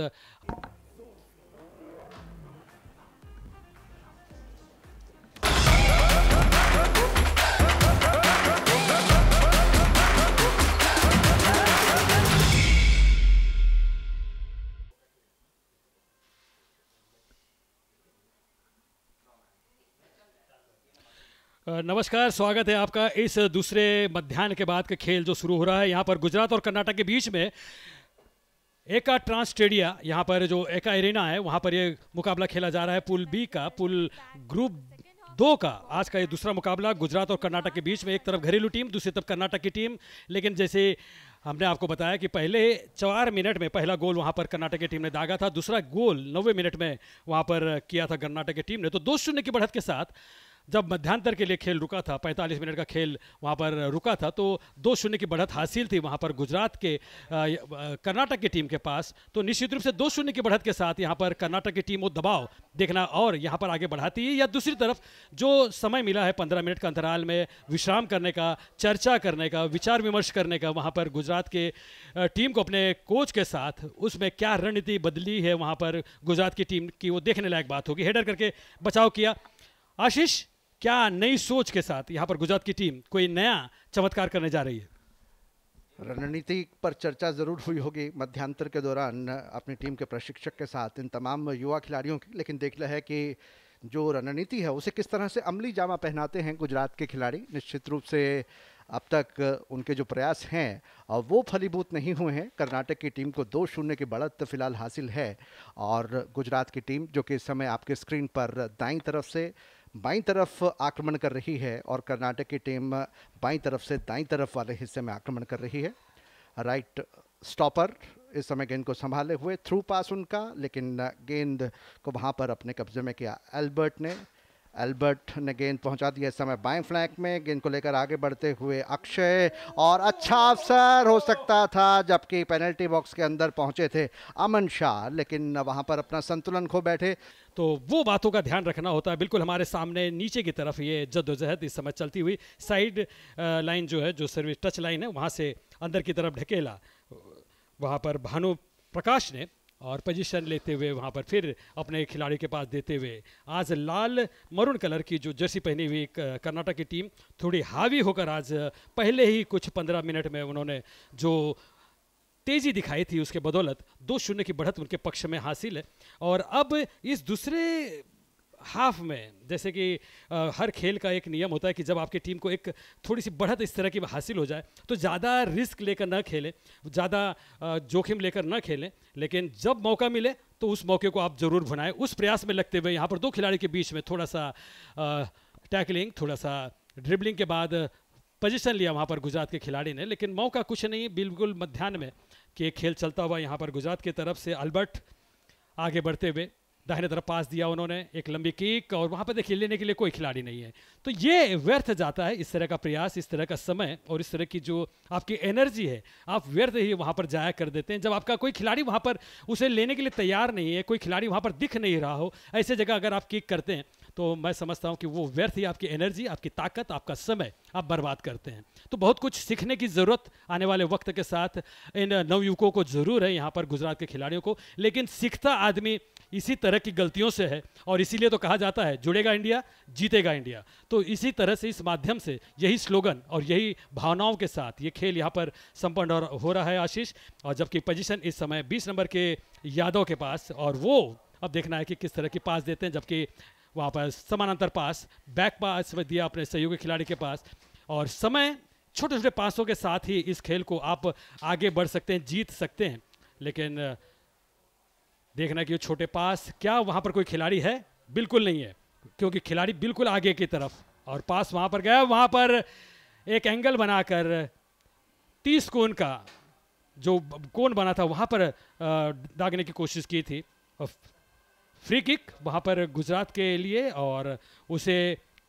Speaker 1: नमस्कार स्वागत है आपका इस दूसरे मध्यान्ह के बाद के खेल जो शुरू हो रहा है यहाँ पर गुजरात और कर्नाटक के बीच में एका ट्रांस स्टेडिया यहाँ पर जो एका एरिना है वहाँ पर ये मुकाबला खेला जा रहा है पुल बी का पुल ग्रुप दो का आज का ये दूसरा मुकाबला गुजरात और कर्नाटक के बीच में एक तरफ घरेलू टीम दूसरी तरफ कर्नाटक की टीम लेकिन जैसे हमने आपको बताया कि पहले चार मिनट में पहला गोल वहां पर कर्नाटक की टीम ने दागा था दूसरा गोल नब्बे मिनट में वहां पर किया था कर्नाटक की टीम ने तो दो शून्य की बढ़त के साथ जब मध्यांतर के लिए खेल रुका था 45 मिनट का खेल वहाँ पर रुका था तो दो शून्य की बढ़त हासिल थी वहाँ पर गुजरात के कर्नाटक की टीम के पास तो निश्चित रूप से दो शून्य की बढ़त के साथ यहाँ पर कर्नाटक की टीम वो दबाव देखना और यहाँ पर आगे बढ़ाती है या दूसरी तरफ जो समय मिला है पंद्रह मिनट का अंतराल में विश्राम करने का चर्चा करने का विचार विमर्श करने का वहाँ पर गुजरात के टीम को अपने कोच के साथ उसमें क्या रणनीति बदली है वहाँ पर गुजरात की टीम की वो देखने लायक बात होगी हेडर करके बचाव किया आशीष क्या नई सोच के साथ यहाँ पर गुजरात की टीम कोई नया चमत्कार करने जा रही है
Speaker 3: रणनीति पर चर्चा ज़रूर हुई होगी मध्यांतर के दौरान अपनी टीम के प्रशिक्षक के साथ इन तमाम युवा खिलाड़ियों की लेकिन देख लिया है कि जो रणनीति है उसे किस तरह से अमली जामा पहनाते हैं गुजरात के खिलाड़ी निश्चित रूप से अब तक उनके जो प्रयास हैं वो फलीभूत नहीं हुए हैं कर्नाटक की टीम को दो शून्य की बढ़त फिलहाल हासिल है और गुजरात की टीम जो कि इस समय आपके स्क्रीन पर दाई तरफ से बाई तरफ आक्रमण कर रही है और कर्नाटक की टीम बाई तरफ से दाई तरफ वाले हिस्से में आक्रमण कर रही है राइट स्टॉपर इस समय गेंद को संभाले हुए थ्रू पास उनका लेकिन गेंद को वहाँ पर अपने कब्जे में किया एल्बर्ट ने एल्बर्ट ने गेंद पहुंचा दिया इस समय बाएं फ्लैंक में गेंद को लेकर आगे बढ़ते हुए अक्षय और अच्छा अवसर हो सकता था जबकि पेनल्टी बॉक्स के अंदर पहुंचे थे अमन शाह लेकिन वहां पर अपना संतुलन खो बैठे तो वो बातों का ध्यान रखना होता है बिल्कुल हमारे सामने
Speaker 1: नीचे की तरफ ये जद्दोजहद इस समय चलती हुई साइड लाइन जो है जो सर्विस टच लाइन है वहाँ से अंदर की तरफ ढकेला वहाँ पर भानु प्रकाश ने और पोजीशन लेते हुए वहाँ पर फिर अपने खिलाड़ी के पास देते हुए आज लाल मरून कलर की जो जर्सी पहनी हुई कर्नाटक की टीम थोड़ी हावी होकर आज पहले ही कुछ पंद्रह मिनट में उन्होंने जो तेजी दिखाई थी उसके बदौलत दो शून्य की बढ़त उनके पक्ष में हासिल है और अब इस दूसरे हाफ में जैसे कि हर खेल का एक नियम होता है कि जब आपकी टीम को एक थोड़ी सी बढ़त इस तरह की हासिल हो जाए तो ज़्यादा रिस्क लेकर ना खेलें ज़्यादा जोखिम लेकर ना खेलें लेकिन जब मौका मिले तो उस मौके को आप ज़रूर भुनाएं उस प्रयास में लगते हुए यहाँ पर दो खिलाड़ी के बीच में थोड़ा सा टैकलिंग थोड़ा सा ड्रिबलिंग के बाद पोजिशन लिया वहाँ पर गुजरात के खिलाड़ी ने लेकिन मौका कुछ नहीं बिल्कुल मध्यान्ह में कि खेल चलता हुआ यहाँ पर गुजरात की तरफ से अल्बर्ट आगे बढ़ते हुए दाहिने तरफ पास दिया उन्होंने एक लंबी किक और वहाँ पर देखिए लेने के लिए कोई खिलाड़ी नहीं है तो ये व्यर्थ जाता है इस तरह का प्रयास इस तरह का समय और इस तरह की जो आपकी एनर्जी है आप व्यर्थ ही वहाँ पर जाया कर देते हैं जब आपका कोई खिलाड़ी वहाँ पर उसे लेने के लिए तैयार नहीं है कोई खिलाड़ी वहाँ पर दिख नहीं रहा हो ऐसे जगह अगर आप किक करते हैं तो मैं समझता हूँ कि वो व्यर्थ ही आपकी एनर्जी आपकी ताकत आपका समय आप बर्बाद करते हैं तो बहुत कुछ सीखने की ज़रूरत आने वाले वक्त के साथ इन नवयुवकों को ज़रूर है यहाँ पर गुजरात के खिलाड़ियों को लेकिन सीखता आदमी इसी तरह की गलतियों से है और इसीलिए तो कहा जाता है जुड़ेगा इंडिया जीतेगा इंडिया तो इसी तरह से इस माध्यम से यही स्लोगन और यही भावनाओं के साथ ये खेल यहाँ पर संपन्न हो रहा है आशीष और जबकि पोजीशन इस समय 20 नंबर के यादव के पास और वो अब देखना है कि किस तरह की पास देते हैं जबकि वहाँ पर समानांतर पास बैक पास दिया अपने सहयोगी खिलाड़ी के पास और समय छोटे छोटे पासों के साथ ही इस खेल को आप आगे बढ़ सकते हैं जीत सकते हैं लेकिन देखना कि वो छोटे पास क्या वहाँ पर कोई खिलाड़ी है बिल्कुल नहीं है क्योंकि खिलाड़ी बिल्कुल आगे की तरफ और पास वहाँ पर गया वहाँ पर एक एंगल बनाकर तीस कोन का जो कोन बना था वहाँ पर दागने की कोशिश की थी फ्री किक वहाँ पर गुजरात के लिए और उसे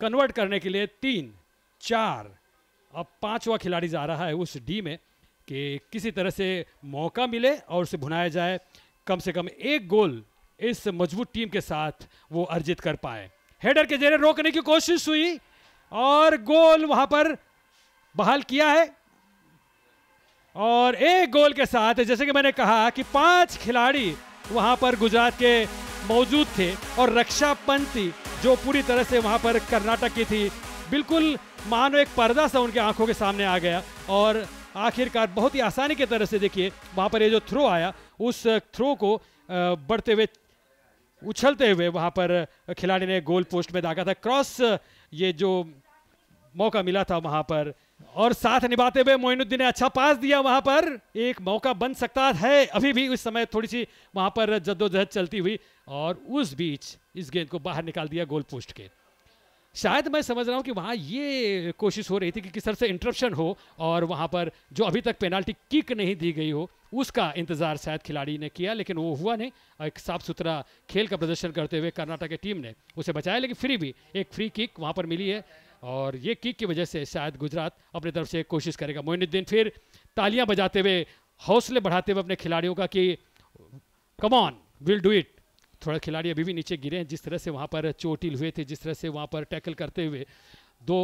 Speaker 1: कन्वर्ट करने के लिए तीन चार अब पांचवा खिलाड़ी जा रहा है उस डी में कि किसी तरह से मौका मिले और उसे भुनाया जाए कम से कम एक गोल इस मजबूत टीम के साथ वो अर्जित कर पाए हेडर के जरिए रोकने की कोशिश हुई और गोल वहां पर बहाल किया है और एक गोल के साथ जैसे कि मैंने कहा कि पांच खिलाड़ी वहां पर गुजरात के मौजूद थे और रक्षा पंथी जो पूरी तरह से वहां पर कर्नाटक की थी बिल्कुल मानो एक पर्दा सा उनके आंखों के सामने आ गया और आखिरकार बहुत ही आसानी की तरह से देखिए वहां पर ये जो थ्रो आया उस थ्रो को बढ़ते हुए उछलते हुए वहां पर खिलाड़ी ने गोल पोस्ट में दागा था क्रॉस ये जो मौका मिला था वहां पर और साथ निभाते हुए मोइनुद्दीन ने अच्छा पास दिया वहां पर एक मौका बन सकता है अभी भी उस समय थोड़ी सी वहां पर जद्दोजहद चलती हुई और उस बीच इस गेंद को बाहर निकाल दिया गोल पोस्ट के शायद मैं समझ रहा हूं कि वहां ये कोशिश हो रही थी कि किस तरह से इंटरप्शन हो और वहां पर जो अभी तक पेनाल्टी किक नहीं दी गई हो उसका इंतजार शायद खिलाड़ी ने किया लेकिन वो हुआ नहीं और एक साफ सुथरा खेल का प्रदर्शन करते हुए कर्नाटक की टीम ने उसे बचाया लेकिन फिर भी एक फ्री किक वहां पर मिली है और ये किक की वजह से शायद गुजरात अपनी तरफ से कोशिश करेगा मोइनुद्दीन फिर तालियां बजाते हुए हौसले बढ़ाते हुए अपने खिलाड़ियों का कि कमॉन विल डू इट थोड़ा खिलाड़ी अभी भी नीचे गिरे हैं जिस तरह से वहाँ पर चोटिल हुए थे जिस तरह से वहाँ पर टैकल करते हुए दो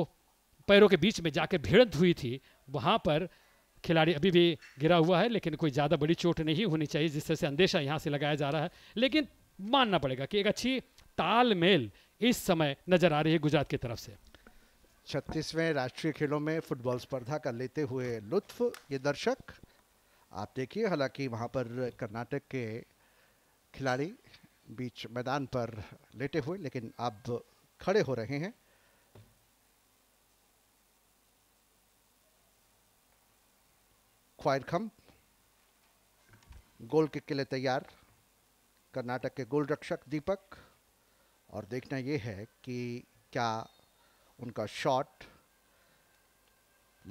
Speaker 1: पैरों के बीच में जाके भिड़ंत हुई थी वहाँ पर खिलाड़ी अभी भी गिरा हुआ है लेकिन कोई ज़्यादा बड़ी चोट नहीं होनी चाहिए जिस तरह से अंदेशा यहाँ से लगाया जा रहा है लेकिन मानना पड़ेगा कि एक अच्छी तालमेल इस समय नज़र आ रही है गुजरात
Speaker 3: की तरफ से छत्तीसवें राष्ट्रीय खेलों में फुटबॉल स्पर्धा का लेते हुए लुत्फ ये दर्शक आप देखिए हालांकि वहाँ पर कर्नाटक के खिलाड़ी बीच मैदान पर लेटे हुए लेकिन अब खड़े हो रहे हैं ख्वाइरखम गोल किक के लिए तैयार कर्नाटक के गोल रक्षक दीपक और देखना यह है कि क्या उनका शॉट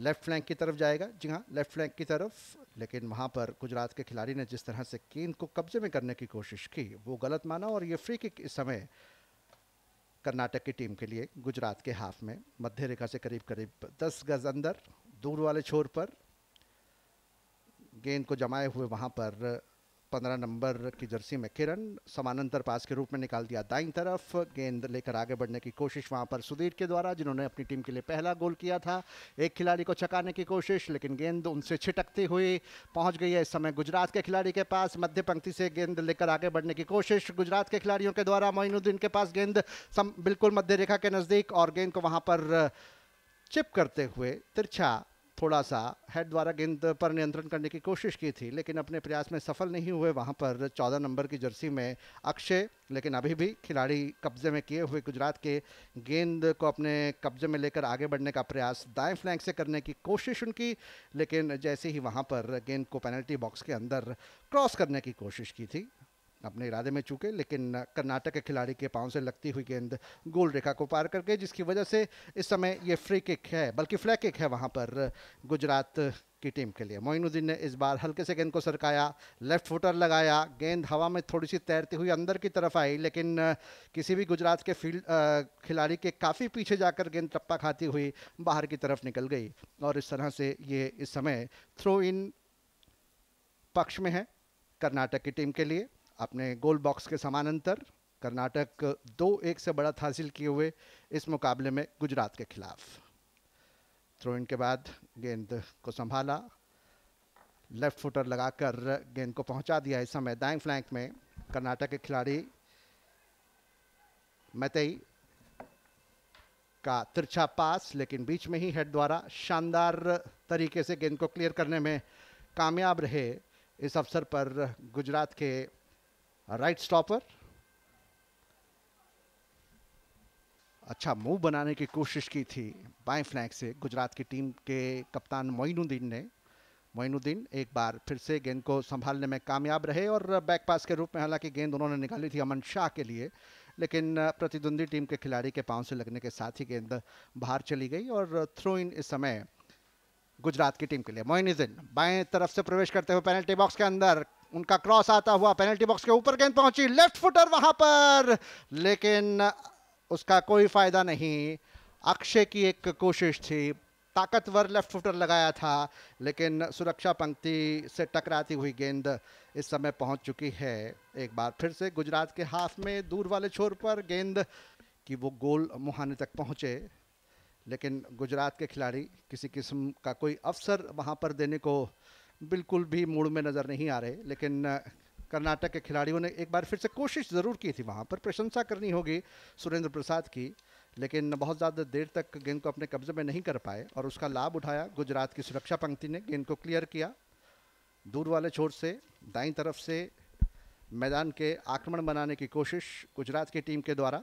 Speaker 3: लेफ्ट फ्लैंक की तरफ जाएगा जी हाँ लेफ्ट फ्लैंक की तरफ लेकिन वहाँ पर गुजरात के खिलाड़ी ने जिस तरह से गेंद को कब्जे में करने की कोशिश की वो गलत माना और ये फ्री किक इस समय कर्नाटक की टीम के लिए गुजरात के हाफ में मध्य रेखा से करीब करीब दस गज अंदर दूर वाले छोर पर गेंद को जमाए हुए वहाँ पर पंद्रह नंबर की जर्सी में किरण समानांतर पास के रूप में निकाल दिया दाई तरफ गेंद लेकर आगे बढ़ने की कोशिश वहां पर सुधीर के द्वारा जिन्होंने अपनी टीम के लिए पहला गोल किया था एक खिलाड़ी को चकाने की कोशिश लेकिन गेंद उनसे छिटकती हुई पहुंच गई है इस समय गुजरात के खिलाड़ी के पास मध्य पंक्ति से गेंद लेकर आगे बढ़ने की कोशिश गुजरात के खिलाड़ियों के द्वारा मोइनुद्दीन के पास गेंद बिल्कुल मध्य रेखा के नज़दीक और गेंद को वहाँ पर चिप करते हुए तिरछा थोड़ा सा हेड द्वारा गेंद पर नियंत्रण करने की कोशिश की थी लेकिन अपने प्रयास में सफल नहीं हुए वहां पर चौदह नंबर की जर्सी में अक्षय लेकिन अभी भी खिलाड़ी कब्जे में किए हुए गुजरात के गेंद को अपने कब्जे में लेकर आगे बढ़ने का प्रयास दाएं फ्लैंक से करने की कोशिश उनकी लेकिन जैसे ही वहां पर गेंद को पेनल्टी बॉक्स के अंदर क्रॉस करने की कोशिश की थी अपने इरादे में चूके लेकिन कर्नाटक के खिलाड़ी के पाँव से लगती हुई गेंद गोल रेखा को पार कर जिसकी वजह से इस समय ये फ्री किक है बल्कि फ्लैग किक है वहाँ पर गुजरात की टीम के लिए मोइनुद्दीन ने इस बार हल्के से गेंद को सरकाया लेफ्ट फुटर लगाया गेंद हवा में थोड़ी सी तैरती हुई अंदर की तरफ आई लेकिन किसी भी गुजरात के फील्ड खिलाड़ी के काफ़ी पीछे जाकर गेंद टप्पा खाती हुई बाहर की तरफ निकल गई और इस तरह से ये इस समय थ्रो इन पक्ष में है कर्नाटक की टीम के लिए अपने गोल बॉक्स के समानांतर कर्नाटक दो एक से बढ़त हासिल किए हुए इस मुकाबले में गुजरात के खिलाफ थ्रो इन के बाद गेंद को संभाला लेफ्ट फुटर लगाकर गेंद को पहुंचा दिया इस समय दाएं फ्लैंक में कर्नाटक के खिलाड़ी मतई का तिरछा पास लेकिन बीच में ही हेड द्वारा शानदार तरीके से गेंद को क्लियर करने में कामयाब रहे इस अवसर पर गुजरात के a right stopper अच्छा मूव बनाने की कोशिश की थी बाएं फ्लैंक से गुजरात की टीम के कप्तान मोइनुद्दीन ने मोइनुद्दीन एक बार फिर से गेंद को संभालने में कामयाब रहे और बैक पास के रूप में हालांकि गेंद उन्होंने निकाली थी अमन शाह के लिए लेकिन प्रतिद्वंदी टीम के खिलाड़ी के पांव से लगने के साथ ही गेंद बाहर चली गई और थ्रो इन इस समय गुजरात की टीम के लिए मोइनुद्दीन बाएं तरफ से प्रवेश करते हुए पेनल्टी बॉक्स के अंदर उनका क्रॉस आता हुआ पेनल्टी बॉक्स के ऊपर गेंद पहुंची लेफ्ट फुटर वहां पर लेकिन उसका कोई फायदा नहीं अक्षय की एक कोशिश थी ताकतवर लेफ्ट फुटर लगाया था लेकिन सुरक्षा पंक्ति से टकराती हुई गेंद इस समय पहुंच चुकी है एक बार फिर से गुजरात के हाथ में दूर वाले छोर पर गेंद की वो गोल मुहाने तक पहुंचे लेकिन गुजरात के खिलाड़ी किसी किस्म का कोई अवसर वहां पर देने को बिल्कुल भी मूड में नज़र नहीं आ रहे लेकिन कर्नाटक के खिलाड़ियों ने एक बार फिर से कोशिश ज़रूर की थी वहाँ पर प्रशंसा करनी होगी सुरेंद्र प्रसाद की लेकिन बहुत ज़्यादा देर तक गेंद को अपने कब्जे में नहीं कर पाए और उसका लाभ उठाया गुजरात की सुरक्षा पंक्ति ने गेंद को क्लियर किया दूर वाले छोर से दाई तरफ से मैदान के आक्रमण बनाने की कोशिश गुजरात की टीम के द्वारा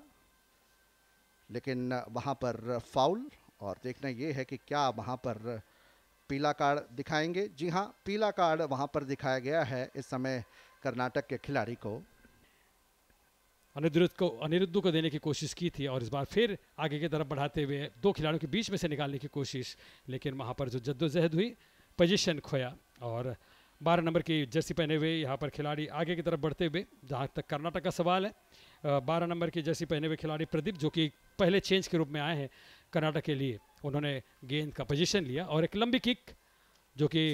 Speaker 3: लेकिन वहाँ पर फाउल और देखना ये है कि क्या वहाँ पर पीला कार्ड दिखाएंगे जी हाँ पीला कार्ड वहां पर दिखाया गया है इस समय कर्नाटक के खिलाड़ी को
Speaker 1: अनिरुद्ध को अनिरुद्ध को देने की कोशिश की थी और इस बार फिर आगे की तरफ बढ़ाते हुए दो खिलाड़ियों के बीच में से निकालने की कोशिश लेकिन वहाँ पर जो जद्दोजहद हुई पोजिशन खोया और बारह नंबर की जर्सी पहने हुए यहाँ पर खिलाड़ी आगे की तरफ बढ़ते हुए जहाँ तक कर्नाटक का सवाल है बारह नंबर की जर्सी पहने हुए खिलाड़ी प्रदीप जो कि पहले चेंज के रूप में आए हैं कर्नाटक के लिए उन्होंने गेंद का पोजीशन लिया और एक लंबी किक जो कि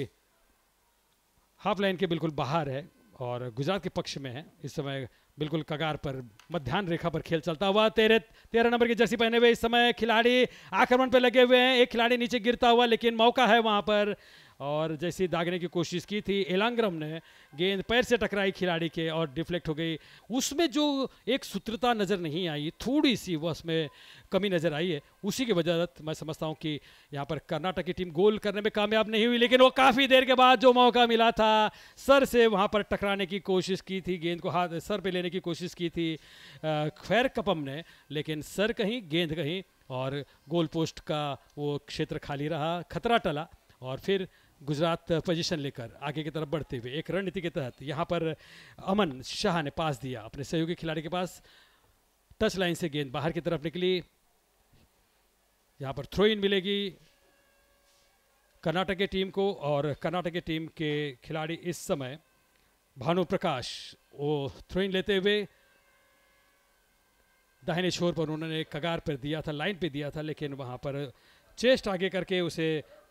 Speaker 1: हाफ लाइन के बिल्कुल बाहर है और गुजरात के पक्ष में है इस समय बिल्कुल कगार पर मध्यान्ह रेखा पर खेल चलता हुआ तेरे तेरह नंबर की जर्सी पहने हुए इस समय खिलाड़ी आक्रमण पर लगे हुए हैं एक खिलाड़ी नीचे गिरता हुआ लेकिन मौका है वहां पर और जैसे दागने की कोशिश की थी एलांग्रम ने गेंद पैर से टकराई खिलाड़ी के और डिफ्लेक्ट हो गई उसमें जो एक सूत्रता नज़र नहीं आई थोड़ी सी वह उसमें कमी नज़र आई है उसी की वजह मैं समझता हूँ कि यहाँ पर कर्नाटक की टीम गोल करने में कामयाब नहीं हुई लेकिन वो काफ़ी देर के बाद जो मौका मिला था सर से वहाँ पर टकराने की कोशिश की थी गेंद को हाथ सर पर लेने की कोशिश की थी खैर कपम ने लेकिन सर कहीं गेंद कहीं और गोल पोस्ट का वो क्षेत्र खाली रहा खतरा टला और फिर गुजरात पोजीशन लेकर आगे की तरफ बढ़ते हुए एक रणनीति के तहत यहाँ पर अमन शाह ने पास दिया अपने सहयोगी खिलाड़ी के पास टच लाइन से गेंद बाहर की तरफ निकली यहाँ पर थ्रो इन मिलेगी कर्नाटक की टीम को और कर्नाटक की टीम के खिलाड़ी इस समय भानु प्रकाश वो थ्रो इन लेते हुए दाहिने छोर पर उन्होंने कगार पर दिया था लाइन पे दिया था लेकिन वहाँ पर चेस्ट आगे करके उसे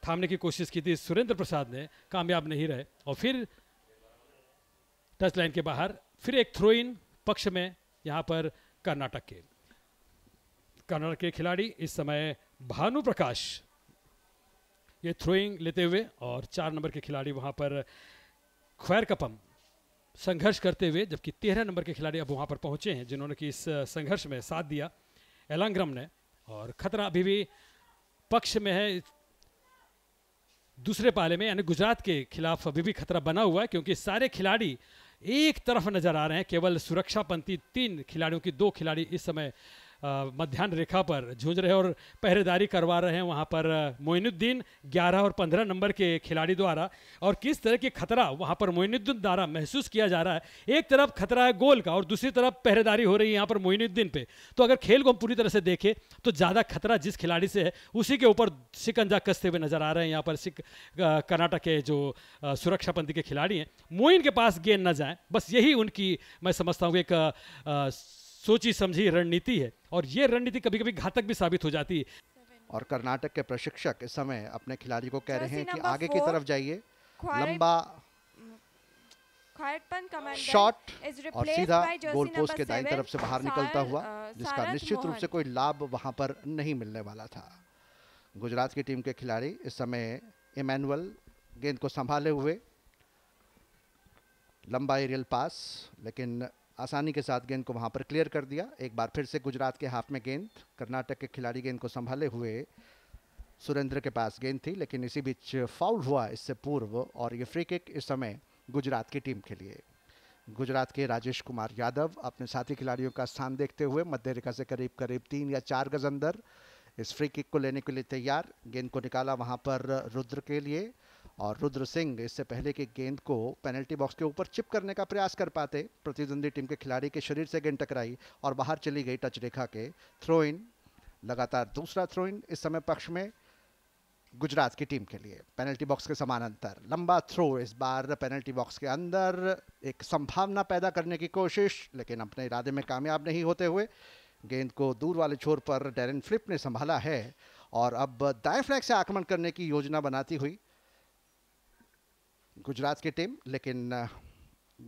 Speaker 1: थामने की कोशिश की थी सुरेंद्र प्रसाद ने कामयाब नहीं रहे और फिर टच लाइन के बाहर फिर एक थ्रो इन पक्ष में यहाँ पर कर्नाटक के कर्नाटक के खिलाड़ी इस समय भानु प्रकाश ये थ्रोइंग लेते हुए और चार नंबर के खिलाड़ी वहां पर खैर कपम संघर्ष करते हुए जबकि तेरह नंबर के खिलाड़ी अब वहां पर पहुंचे हैं जिन्होंने कि इस संघर्ष में साथ दिया एलांग्रम ने और खतरा अभी भी पक्ष में है दूसरे पाले में यानी गुजरात के खिलाफ अभी भी खतरा बना हुआ है क्योंकि सारे खिलाड़ी एक तरफ नजर आ रहे हैं केवल सुरक्षापंथी तीन खिलाड़ियों की दो खिलाड़ी इस समय मध्यान्ह रेखा पर झूझ रहे और पहरेदारी करवा रहे हैं वहाँ पर मोइनुद्दीन 11 और 15 नंबर के खिलाड़ी द्वारा और किस तरह के खतरा वहाँ पर मोइनुद्दीन द्वारा महसूस किया जा रहा है एक तरफ खतरा है गोल का और दूसरी तरफ पहरेदारी हो रही है यहाँ पर मोइनुद्दीन पे तो अगर खेल को हम पूरी तरह से देखें तो ज़्यादा खतरा जिस खिलाड़ी से है उसी के ऊपर सिकंजा कसते हुए नजर आ रहे हैं यहाँ पर सिक कर्नाटक के जो सुरक्षा पंथी के खिलाड़ी हैं मोइन के पास गेंद न जाए बस यही उनकी मैं समझता हूँ एक सोची समझी रणनीति है और ये रणनीति कभी कभी घातक भी साबित हो जाती
Speaker 3: है और कर्नाटक के प्रशिक्षक इस समय अपने खिलाड़ी को कह रहे हैं कि आगे की तरफ जाइए लंबा
Speaker 1: शॉट और सीधा गोल पोस्ट के दाई तरफ से बाहर निकलता हुआ uh, जिसका निश्चित रूप से कोई
Speaker 3: लाभ वहां पर नहीं मिलने वाला था गुजरात की टीम के खिलाड़ी इस समय इमैनुअल गेंद को संभाले हुए लंबा एरियल पास लेकिन आसानी के साथ गेंद को वहाँ पर क्लियर कर दिया एक बार फिर से गुजरात के हाफ में गेंद कर्नाटक के खिलाड़ी गेंद को संभाले हुए सुरेंद्र के पास गेंद थी लेकिन इसी बीच फाउल हुआ इससे पूर्व और ये फ्री किक इस समय गुजरात की टीम के लिए गुजरात के राजेश कुमार यादव अपने साथी खिलाड़ियों का स्थान देखते हुए मध्य रेखा से करीब करीब तीन या चार गज अंदर इस फ्री किक को लेने के लिए तैयार गेंद को निकाला वहाँ पर रुद्र के लिए और रुद्र सिंह इससे पहले कि गेंद को पेनल्टी बॉक्स के ऊपर चिप करने का प्रयास कर पाते प्रतिद्वंदी टीम के खिलाड़ी के शरीर से गेंद टकराई और बाहर चली गई टच रेखा के थ्रो इन लगातार दूसरा थ्रो इन इस समय पक्ष में गुजरात की टीम के लिए पेनल्टी बॉक्स के समान अंतर लंबा थ्रो इस बार पेनल्टी बॉक्स के अंदर एक संभावना पैदा करने की कोशिश लेकिन अपने इरादे में कामयाब नहीं होते हुए गेंद को दूर वाले छोर पर डेरिन फ्लिप ने संभाला है और अब दाएं फ्लैग से आक्रमण करने की योजना बनाती हुई गुजरात की टीम लेकिन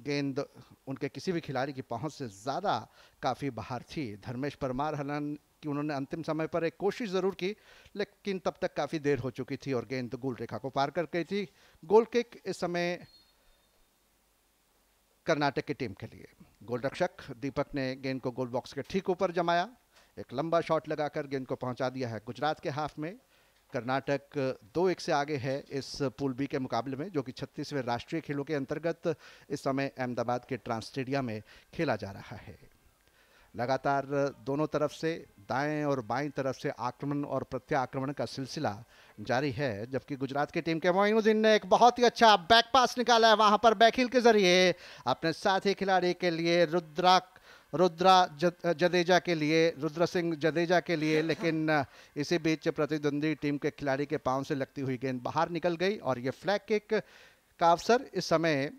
Speaker 3: गेंद उनके किसी भी खिलाड़ी की पहुंच से ज़्यादा काफ़ी बाहर थी धर्मेश परमार हलन कि उन्होंने अंतिम समय पर एक कोशिश ज़रूर की लेकिन तब तक काफ़ी देर हो चुकी थी और गेंद गोल रेखा को पार कर गई थी गोल किक इस समय कर्नाटक की टीम के लिए गोल रक्षक दीपक ने गेंद को गोल बॉक्स के ठीक ऊपर जमाया एक लंबा शॉट लगाकर गेंद को पहुंचा दिया है गुजरात के हाफ में कर्नाटक दो एक से आगे है इस पूल बी के मुकाबले में जो कि छत्तीसवें राष्ट्रीय खेलों के अंतर्गत इस समय अहमदाबाद के स्टेडियम में खेला जा रहा है लगातार दोनों तरफ से दाएं और बाएं तरफ से आक्रमण और प्रत्याक्रमण का सिलसिला जारी है जबकि गुजरात की टीम के मोइनुद्दीन ने एक बहुत ही अच्छा बैक पास निकाला है वहां पर बैक के जरिए अपने साथी खिलाड़ी के लिए रुद्राक रुद्रा जडेजा के लिए रुद्र सिंह जडेजा के लिए लेकिन इसी बीच प्रतिद्वंदी टीम के खिलाड़ी के पांव से लगती हुई गेंद बाहर निकल गई और ये फ्लैग किक का अवसर इस समय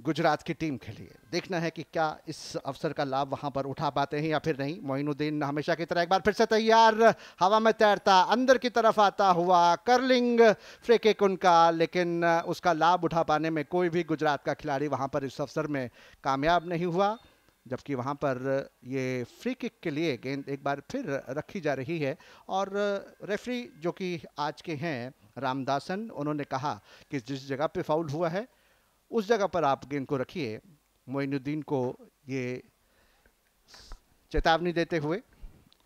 Speaker 3: गुजरात की टीम के लिए देखना है कि क्या इस अवसर का लाभ वहां पर उठा पाते हैं या फिर नहीं मोइनुद्दीन हमेशा की तरह एक बार फिर से तैयार हवा में तैरता अंदर की तरफ आता हुआ कर्लिंग फ्रेकेक उनका लेकिन उसका लाभ उठा पाने में कोई भी गुजरात का खिलाड़ी वहां पर इस अवसर में कामयाब नहीं हुआ जबकि वहाँ पर ये फ्री किक के लिए गेंद एक बार फिर रखी जा रही है और रेफरी जो कि आज के हैं रामदासन उन्होंने कहा कि जिस जगह पे फाउल हुआ है उस जगह पर आप गेंद को रखिए मोइनुद्दीन को ये चेतावनी देते हुए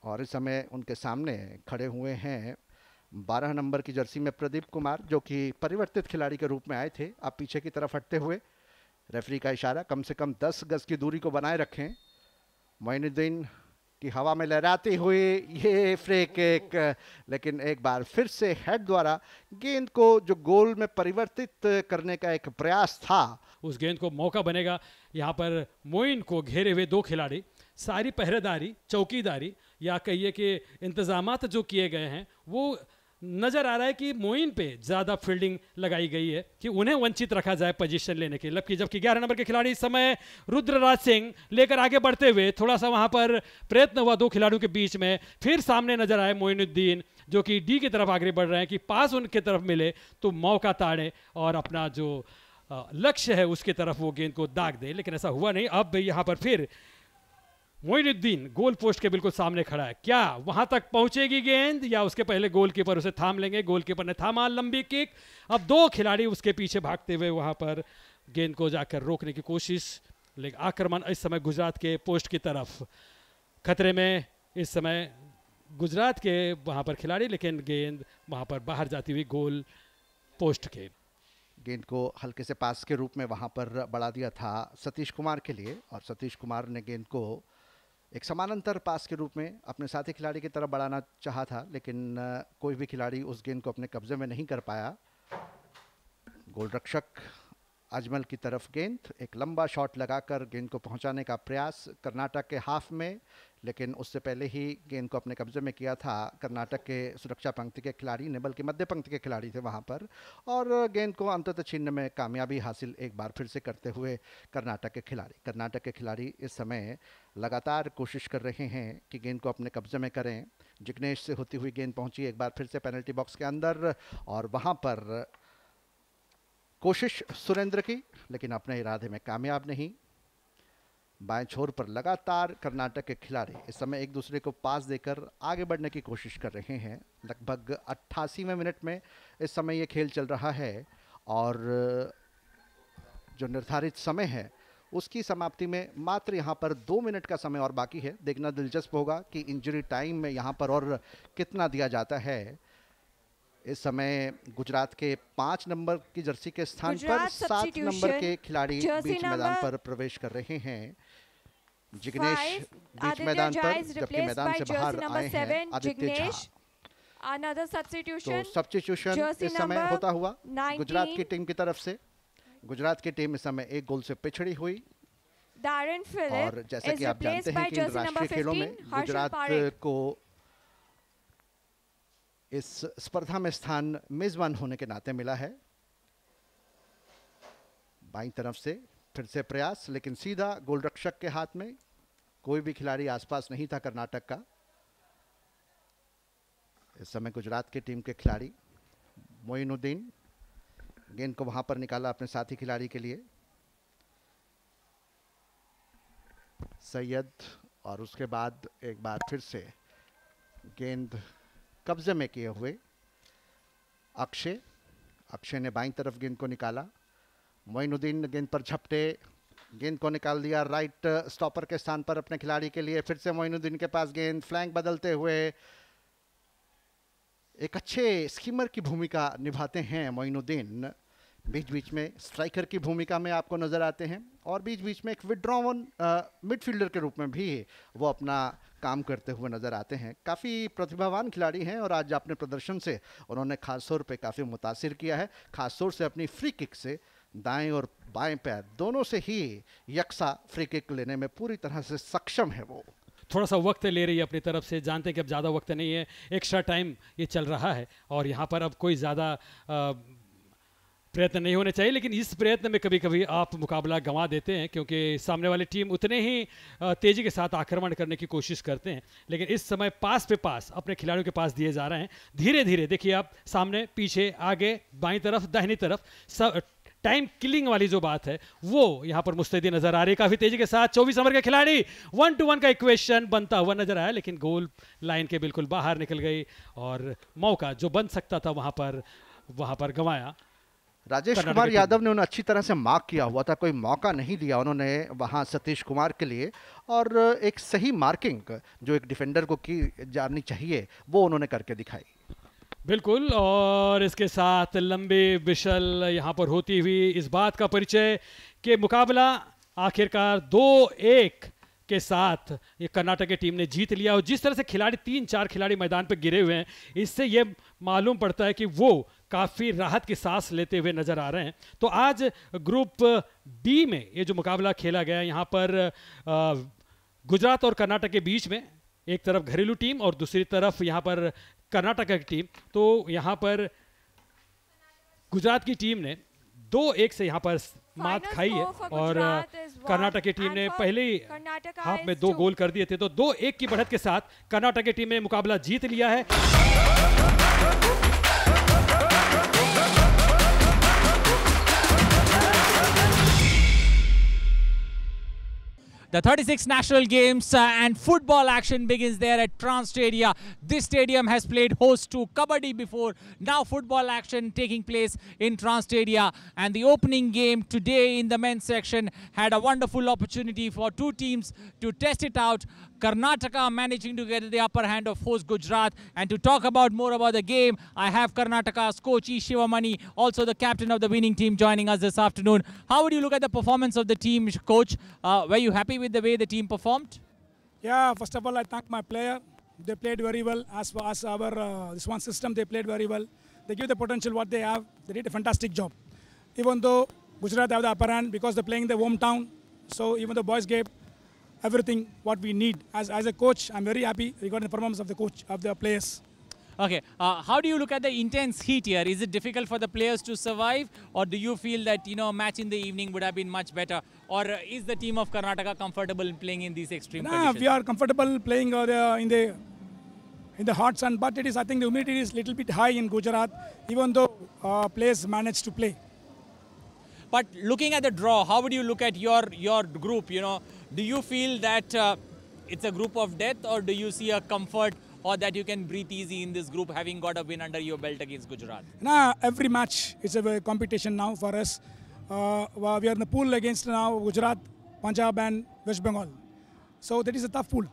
Speaker 3: और इस समय उनके सामने खड़े हुए हैं बारह नंबर की जर्सी में प्रदीप कुमार जो कि परिवर्तित खिलाड़ी के रूप में आए थे आप पीछे की तरफ हटते हुए रेफरी का इशारा कम से कम 10 गज की दूरी को बनाए रखें मोइनुद्दीन की हवा में लहराते हुए ये फ्रेक एक लेकिन एक बार फिर से हेड द्वारा गेंद को जो गोल में परिवर्तित करने का एक प्रयास था
Speaker 1: उस गेंद को मौका बनेगा यहाँ पर मोइन को घेरे हुए दो खिलाड़ी सारी पहरेदारी चौकीदारी या कहिए कि इंतजाम जो किए गए हैं वो नज़र आ रहा है कि मोइन पे ज़्यादा फील्डिंग लगाई गई है कि उन्हें वंचित रखा जाए पोजीशन लेने के लिए जबकि ग्यारह नंबर के खिलाड़ी इस समय रुद्रराज सिंह लेकर आगे बढ़ते हुए थोड़ा सा वहां पर प्रयत्न हुआ दो खिलाड़ियों के बीच में फिर सामने नजर आए मोइनुद्दीन जो कि डी की तरफ आगे बढ़ रहे हैं कि पास उनके तरफ मिले तो मौका ताड़े और अपना जो लक्ष्य है उसके तरफ वो गेंद को दाग दे लेकिन ऐसा हुआ नहीं अब यहाँ पर फिर मोइनुद्दीन गोल पोस्ट के बिल्कुल सामने खड़ा है क्या वहां तक पहुंचेगी गेंद या उसके पहले गोलकीपर उसे थाम लेंगे गोलकीपर ने थामा लंबी किक अब दो खिलाड़ी उसके पीछे भागते हुए वहां पर गेंद को जाकर रोकने की कोशिश लेकिन आक्रमण इस समय गुजरात के पोस्ट की तरफ खतरे में इस समय
Speaker 3: गुजरात के वहां पर खिलाड़ी लेकिन गेंद वहां पर बाहर जाती हुई गोल पोस्ट के गेंद को हल्के से पास के रूप में वहां पर बढ़ा दिया था सतीश कुमार के लिए और सतीश कुमार ने गेंद को एक समानांतर पास के रूप में अपने साथी खिलाड़ी की तरफ बढ़ाना चाहा था लेकिन कोई भी खिलाड़ी उस गेंद को अपने कब्जे में नहीं कर पाया गोलरक्षक अजमल की तरफ गेंद एक लंबा शॉट लगाकर गेंद को पहुंचाने का प्रयास कर्नाटक के हाफ में लेकिन उससे पहले ही गेंद को अपने कब्जे में किया था कर्नाटक के सुरक्षा पंक्ति के खिलाड़ी ने बल्कि मध्य पंक्ति के खिलाड़ी थे वहाँ पर और गेंद को अंततः छीनने में कामयाबी हासिल एक बार फिर से करते हुए कर्नाटक के खिलाड़ी कर्नाटक के खिलाड़ी इस समय लगातार कोशिश कर रहे हैं कि गेंद को अपने कब्जे में करें जिग्नेश से होती हुई गेंद पहुंची एक बार फिर से पेनल्टी बॉक्स के अंदर और वहाँ पर कोशिश सुरेंद्र की लेकिन अपने इरादे में कामयाब नहीं बाएं छोर पर लगातार कर्नाटक के खिलाड़ी इस समय एक दूसरे को पास देकर आगे बढ़ने की कोशिश कर रहे हैं लगभग अट्ठासीवें मिनट में इस समय ये खेल चल रहा है और जो निर्धारित समय है उसकी समाप्ति में मात्र यहाँ पर दो मिनट का समय और बाकी है देखना दिलचस्प होगा कि इंजरी टाइम में यहाँ पर और कितना दिया जाता है इस समय गुजरात के पांच नंबर की जर्सी के स्थान पर सात नंबर के खिलाड़ी बीच मैदान पर प्रवेश कर रहे हैं जिग्नेश बीच मैदान पर जबकि मैदान से बाहर आए हैं आदित्य
Speaker 2: अनदर सब्स्टिट्यूशन सब्स्टिट्यूशन इस समय होता हुआ गुजरात की
Speaker 3: टीम की तरफ से गुजरात की टीम इस समय एक गोल से पिछड़ी हुई
Speaker 2: डारेन फिलिप और जैसा कि आप जानते हैं कि राष्ट्रीय खेलों में गुजरात
Speaker 3: को इस स्पर्धा में स्थान मेजबान होने के नाते मिला है बाई तरफ से फिर से प्रयास लेकिन सीधा गोलरक्षक के हाथ में कोई भी खिलाड़ी आसपास नहीं था कर्नाटक का इस समय गुजरात की टीम के खिलाड़ी मोइनुद्दीन गेंद को वहां पर निकाला अपने साथी खिलाड़ी के लिए सैयद और उसके बाद एक बार फिर से गेंद कब्जे में किए हुए अक्षय अक्षय ने बाई तरफ गेंद को निकाला मोइनुद्दीन गेंद पर झपटे गेंद को निकाल दिया राइट स्टॉपर के स्थान पर अपने खिलाड़ी के लिए फिर से मोइनुद्दीन के पास गेंद फ्लैंक बदलते हुए एक अच्छे स्कीमर की भूमिका निभाते हैं मोइनुद्दीन बीच बीच में स्ट्राइकर की भूमिका में आपको नज़र आते हैं और बीच बीच में एक विड्रॉवन मिडफील्डर के रूप में भी वो अपना काम करते हुए नज़र आते हैं काफ़ी प्रतिभावान खिलाड़ी हैं और आज अपने प्रदर्शन से उन्होंने खासतौर पे काफ़ी मुतासर किया है खासतौर से अपनी फ्री किक से दाएं और बाएं पैर दोनों से ही यक्सा फ्री किक लेने में पूरी तरह से सक्षम है वो
Speaker 1: थोड़ा सा वक्त ले रही है अपनी तरफ से जानते हैं कि अब ज़्यादा वक्त नहीं है एक्स्ट्रा टाइम ये चल रहा है और यहाँ पर अब कोई ज़्यादा प्रयत्न नहीं होने चाहिए लेकिन इस प्रयत्न में कभी कभी आप मुकाबला गंवा देते हैं क्योंकि सामने वाली टीम उतने ही तेज़ी के साथ आक्रमण करने की कोशिश करते हैं लेकिन इस समय पास पे पास अपने खिलाड़ियों के पास दिए जा रहे हैं धीरे धीरे देखिए आप सामने पीछे आगे बाई तरफ दाहिनी तरफ सब टाइम किलिंग वाली जो बात है वो यहां पर मुस्तैदी नजर आ रही काफी तेजी के साथ चौबीस नंबर के खिलाड़ी वन टू वन का इक्वेशन बनता हुआ नजर आया लेकिन गोल लाइन के बिल्कुल बाहर निकल गई और मौका जो बन सकता था वहां पर वहां पर गंवाया
Speaker 3: राजेश कुमार यादव ने उन्हें अच्छी तरह से मार्क किया हुआ था कोई मौका नहीं दिया उन्होंने वहां सतीश कुमार के लिए और एक सही मार्किंग जो एक डिफेंडर को की जानी चाहिए वो उन्होंने करके दिखाई
Speaker 1: बिल्कुल और इसके साथ लंबी विशल यहाँ पर होती हुई इस बात का परिचय के मुकाबला आखिरकार दो एक के साथ ये कर्नाटक की टीम ने जीत लिया और जिस तरह से खिलाड़ी तीन चार खिलाड़ी मैदान पर गिरे हुए हैं इससे ये मालूम पड़ता है कि वो काफ़ी राहत की सांस लेते हुए नज़र आ रहे हैं तो आज ग्रुप बी में ये जो मुकाबला खेला गया यहाँ पर गुजरात और कर्नाटक के बीच में एक तरफ घरेलू टीम और दूसरी तरफ यहाँ पर कर्नाटक की टीम तो यहाँ पर गुजरात की टीम ने दो एक से यहाँ पर मात खाई है और कर्नाटक की टीम ने पहले ही
Speaker 2: हाफ में दो गोल
Speaker 1: कर दिए थे तो दो एक की बढ़त के साथ कर्नाटक की टीम ने मुकाबला जीत लिया है
Speaker 2: The 36 National Games uh, and football action begins there at Trans Stadia. This stadium has played host to Kabaddi before. Now football action taking place in Trans Stadia. And the opening game today in the men's section had a wonderful opportunity for two teams to test it out. Karnataka managing to get the upper hand of host Gujarat. And to talk about more about the game, I have Karnataka's coach Ishivamani, also the captain of the winning team, joining us this afternoon. How would you look at the performance of the team, coach? Uh, were you happy
Speaker 4: with the way the team performed? Yeah, first of all, I thank my player. They played very well. As, as our uh, this one system, they played very well. They give the potential what they have. They did a fantastic job. Even though Gujarat have the upper hand because they're playing their hometown, so even the boys gave everything what we need. As, as a coach, I'm very happy regarding the performance of the coach, of the players.
Speaker 2: Okay, uh, how do you look at the intense heat here? Is it difficult for the players to survive or do you feel that, you know, a match in the evening would have been much better? Or uh, is the team of Karnataka comfortable in playing in these extreme nah, conditions? We are
Speaker 4: comfortable playing uh, in the in the hot sun, but it is, I think the humidity is little bit high in Gujarat, even though uh, players managed to play.
Speaker 2: But looking at the draw, how would you look at your your group? You know, do you feel that uh, it's a group of death, or do you see a comfort? Or that you can breathe easy in this group, having got a win under your belt against Gujarat.
Speaker 4: Nah, every match is a competition now for us. Uh, we are in the pool against now Gujarat, Punjab, and West Bengal. So that is a tough pool.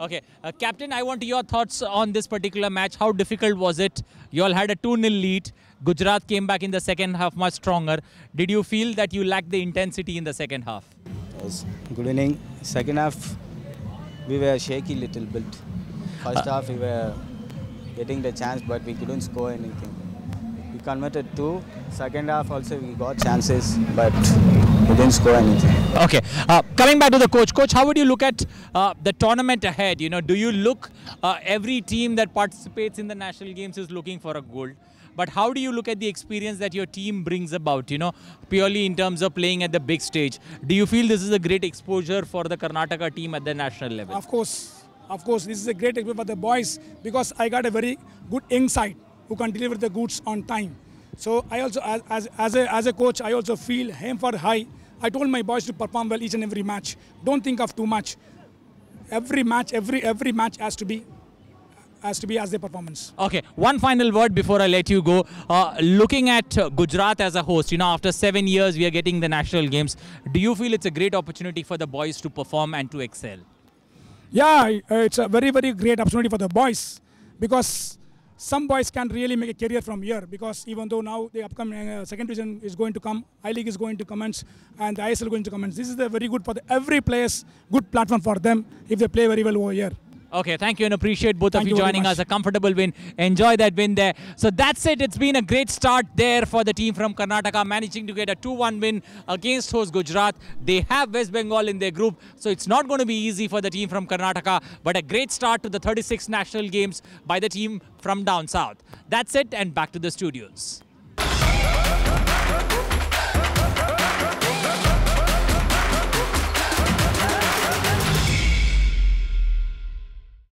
Speaker 2: Okay, uh, Captain, I want your thoughts on this particular match. How difficult was it? You all had a 2 0 lead. Gujarat came back in the second half much stronger. Did you feel that you lacked the intensity in the second half?
Speaker 3: Good evening.
Speaker 4: Second half,
Speaker 2: we were shaky little bit. First uh, half, we were getting the chance, but we couldn't score anything. We converted two. Second half also, we got chances,
Speaker 4: but we didn't score anything. Okay. Uh, coming back to the coach,
Speaker 2: coach, how would you look at uh, the tournament ahead? You know, do you look uh, every team that participates in the national games is looking for a gold? but how do you look at the experience that your team brings about, you know, purely in terms of playing at the big stage? Do you feel this is a great exposure for the Karnataka team at the national level? Of
Speaker 4: course, of course, this is a great exposure for the boys because I got a very good insight who can deliver the goods on time. So I also, as, as, as, a, as a coach, I also feel him for high. I told my boys to perform well each and every match. Don't think of too much. Every match, every every match has to be has to be as their performance.
Speaker 2: Okay, one final word before I let you go. Uh, looking at uh, Gujarat as a host, you know, after seven years we are getting the national games. Do you feel it's a great opportunity for the boys to perform
Speaker 4: and to excel? Yeah, it's a very, very great opportunity for the boys because some boys can really make a career from here because even though now the upcoming uh, second division is going to come, I League is going to commence, and the ISL is going to commence. This is very good for the, every players, good platform for them if they play very well over here.
Speaker 2: Okay, thank you and appreciate both thank of you, you joining us. A comfortable win. Enjoy that win there. So that's it. It's been a great start there for the team from Karnataka, managing to get a 2-1 win against host Gujarat. They have West Bengal in their group, so it's not going to be easy for the team from Karnataka, but a great start to the 36 national games by the team from down south. That's it and back to the studios.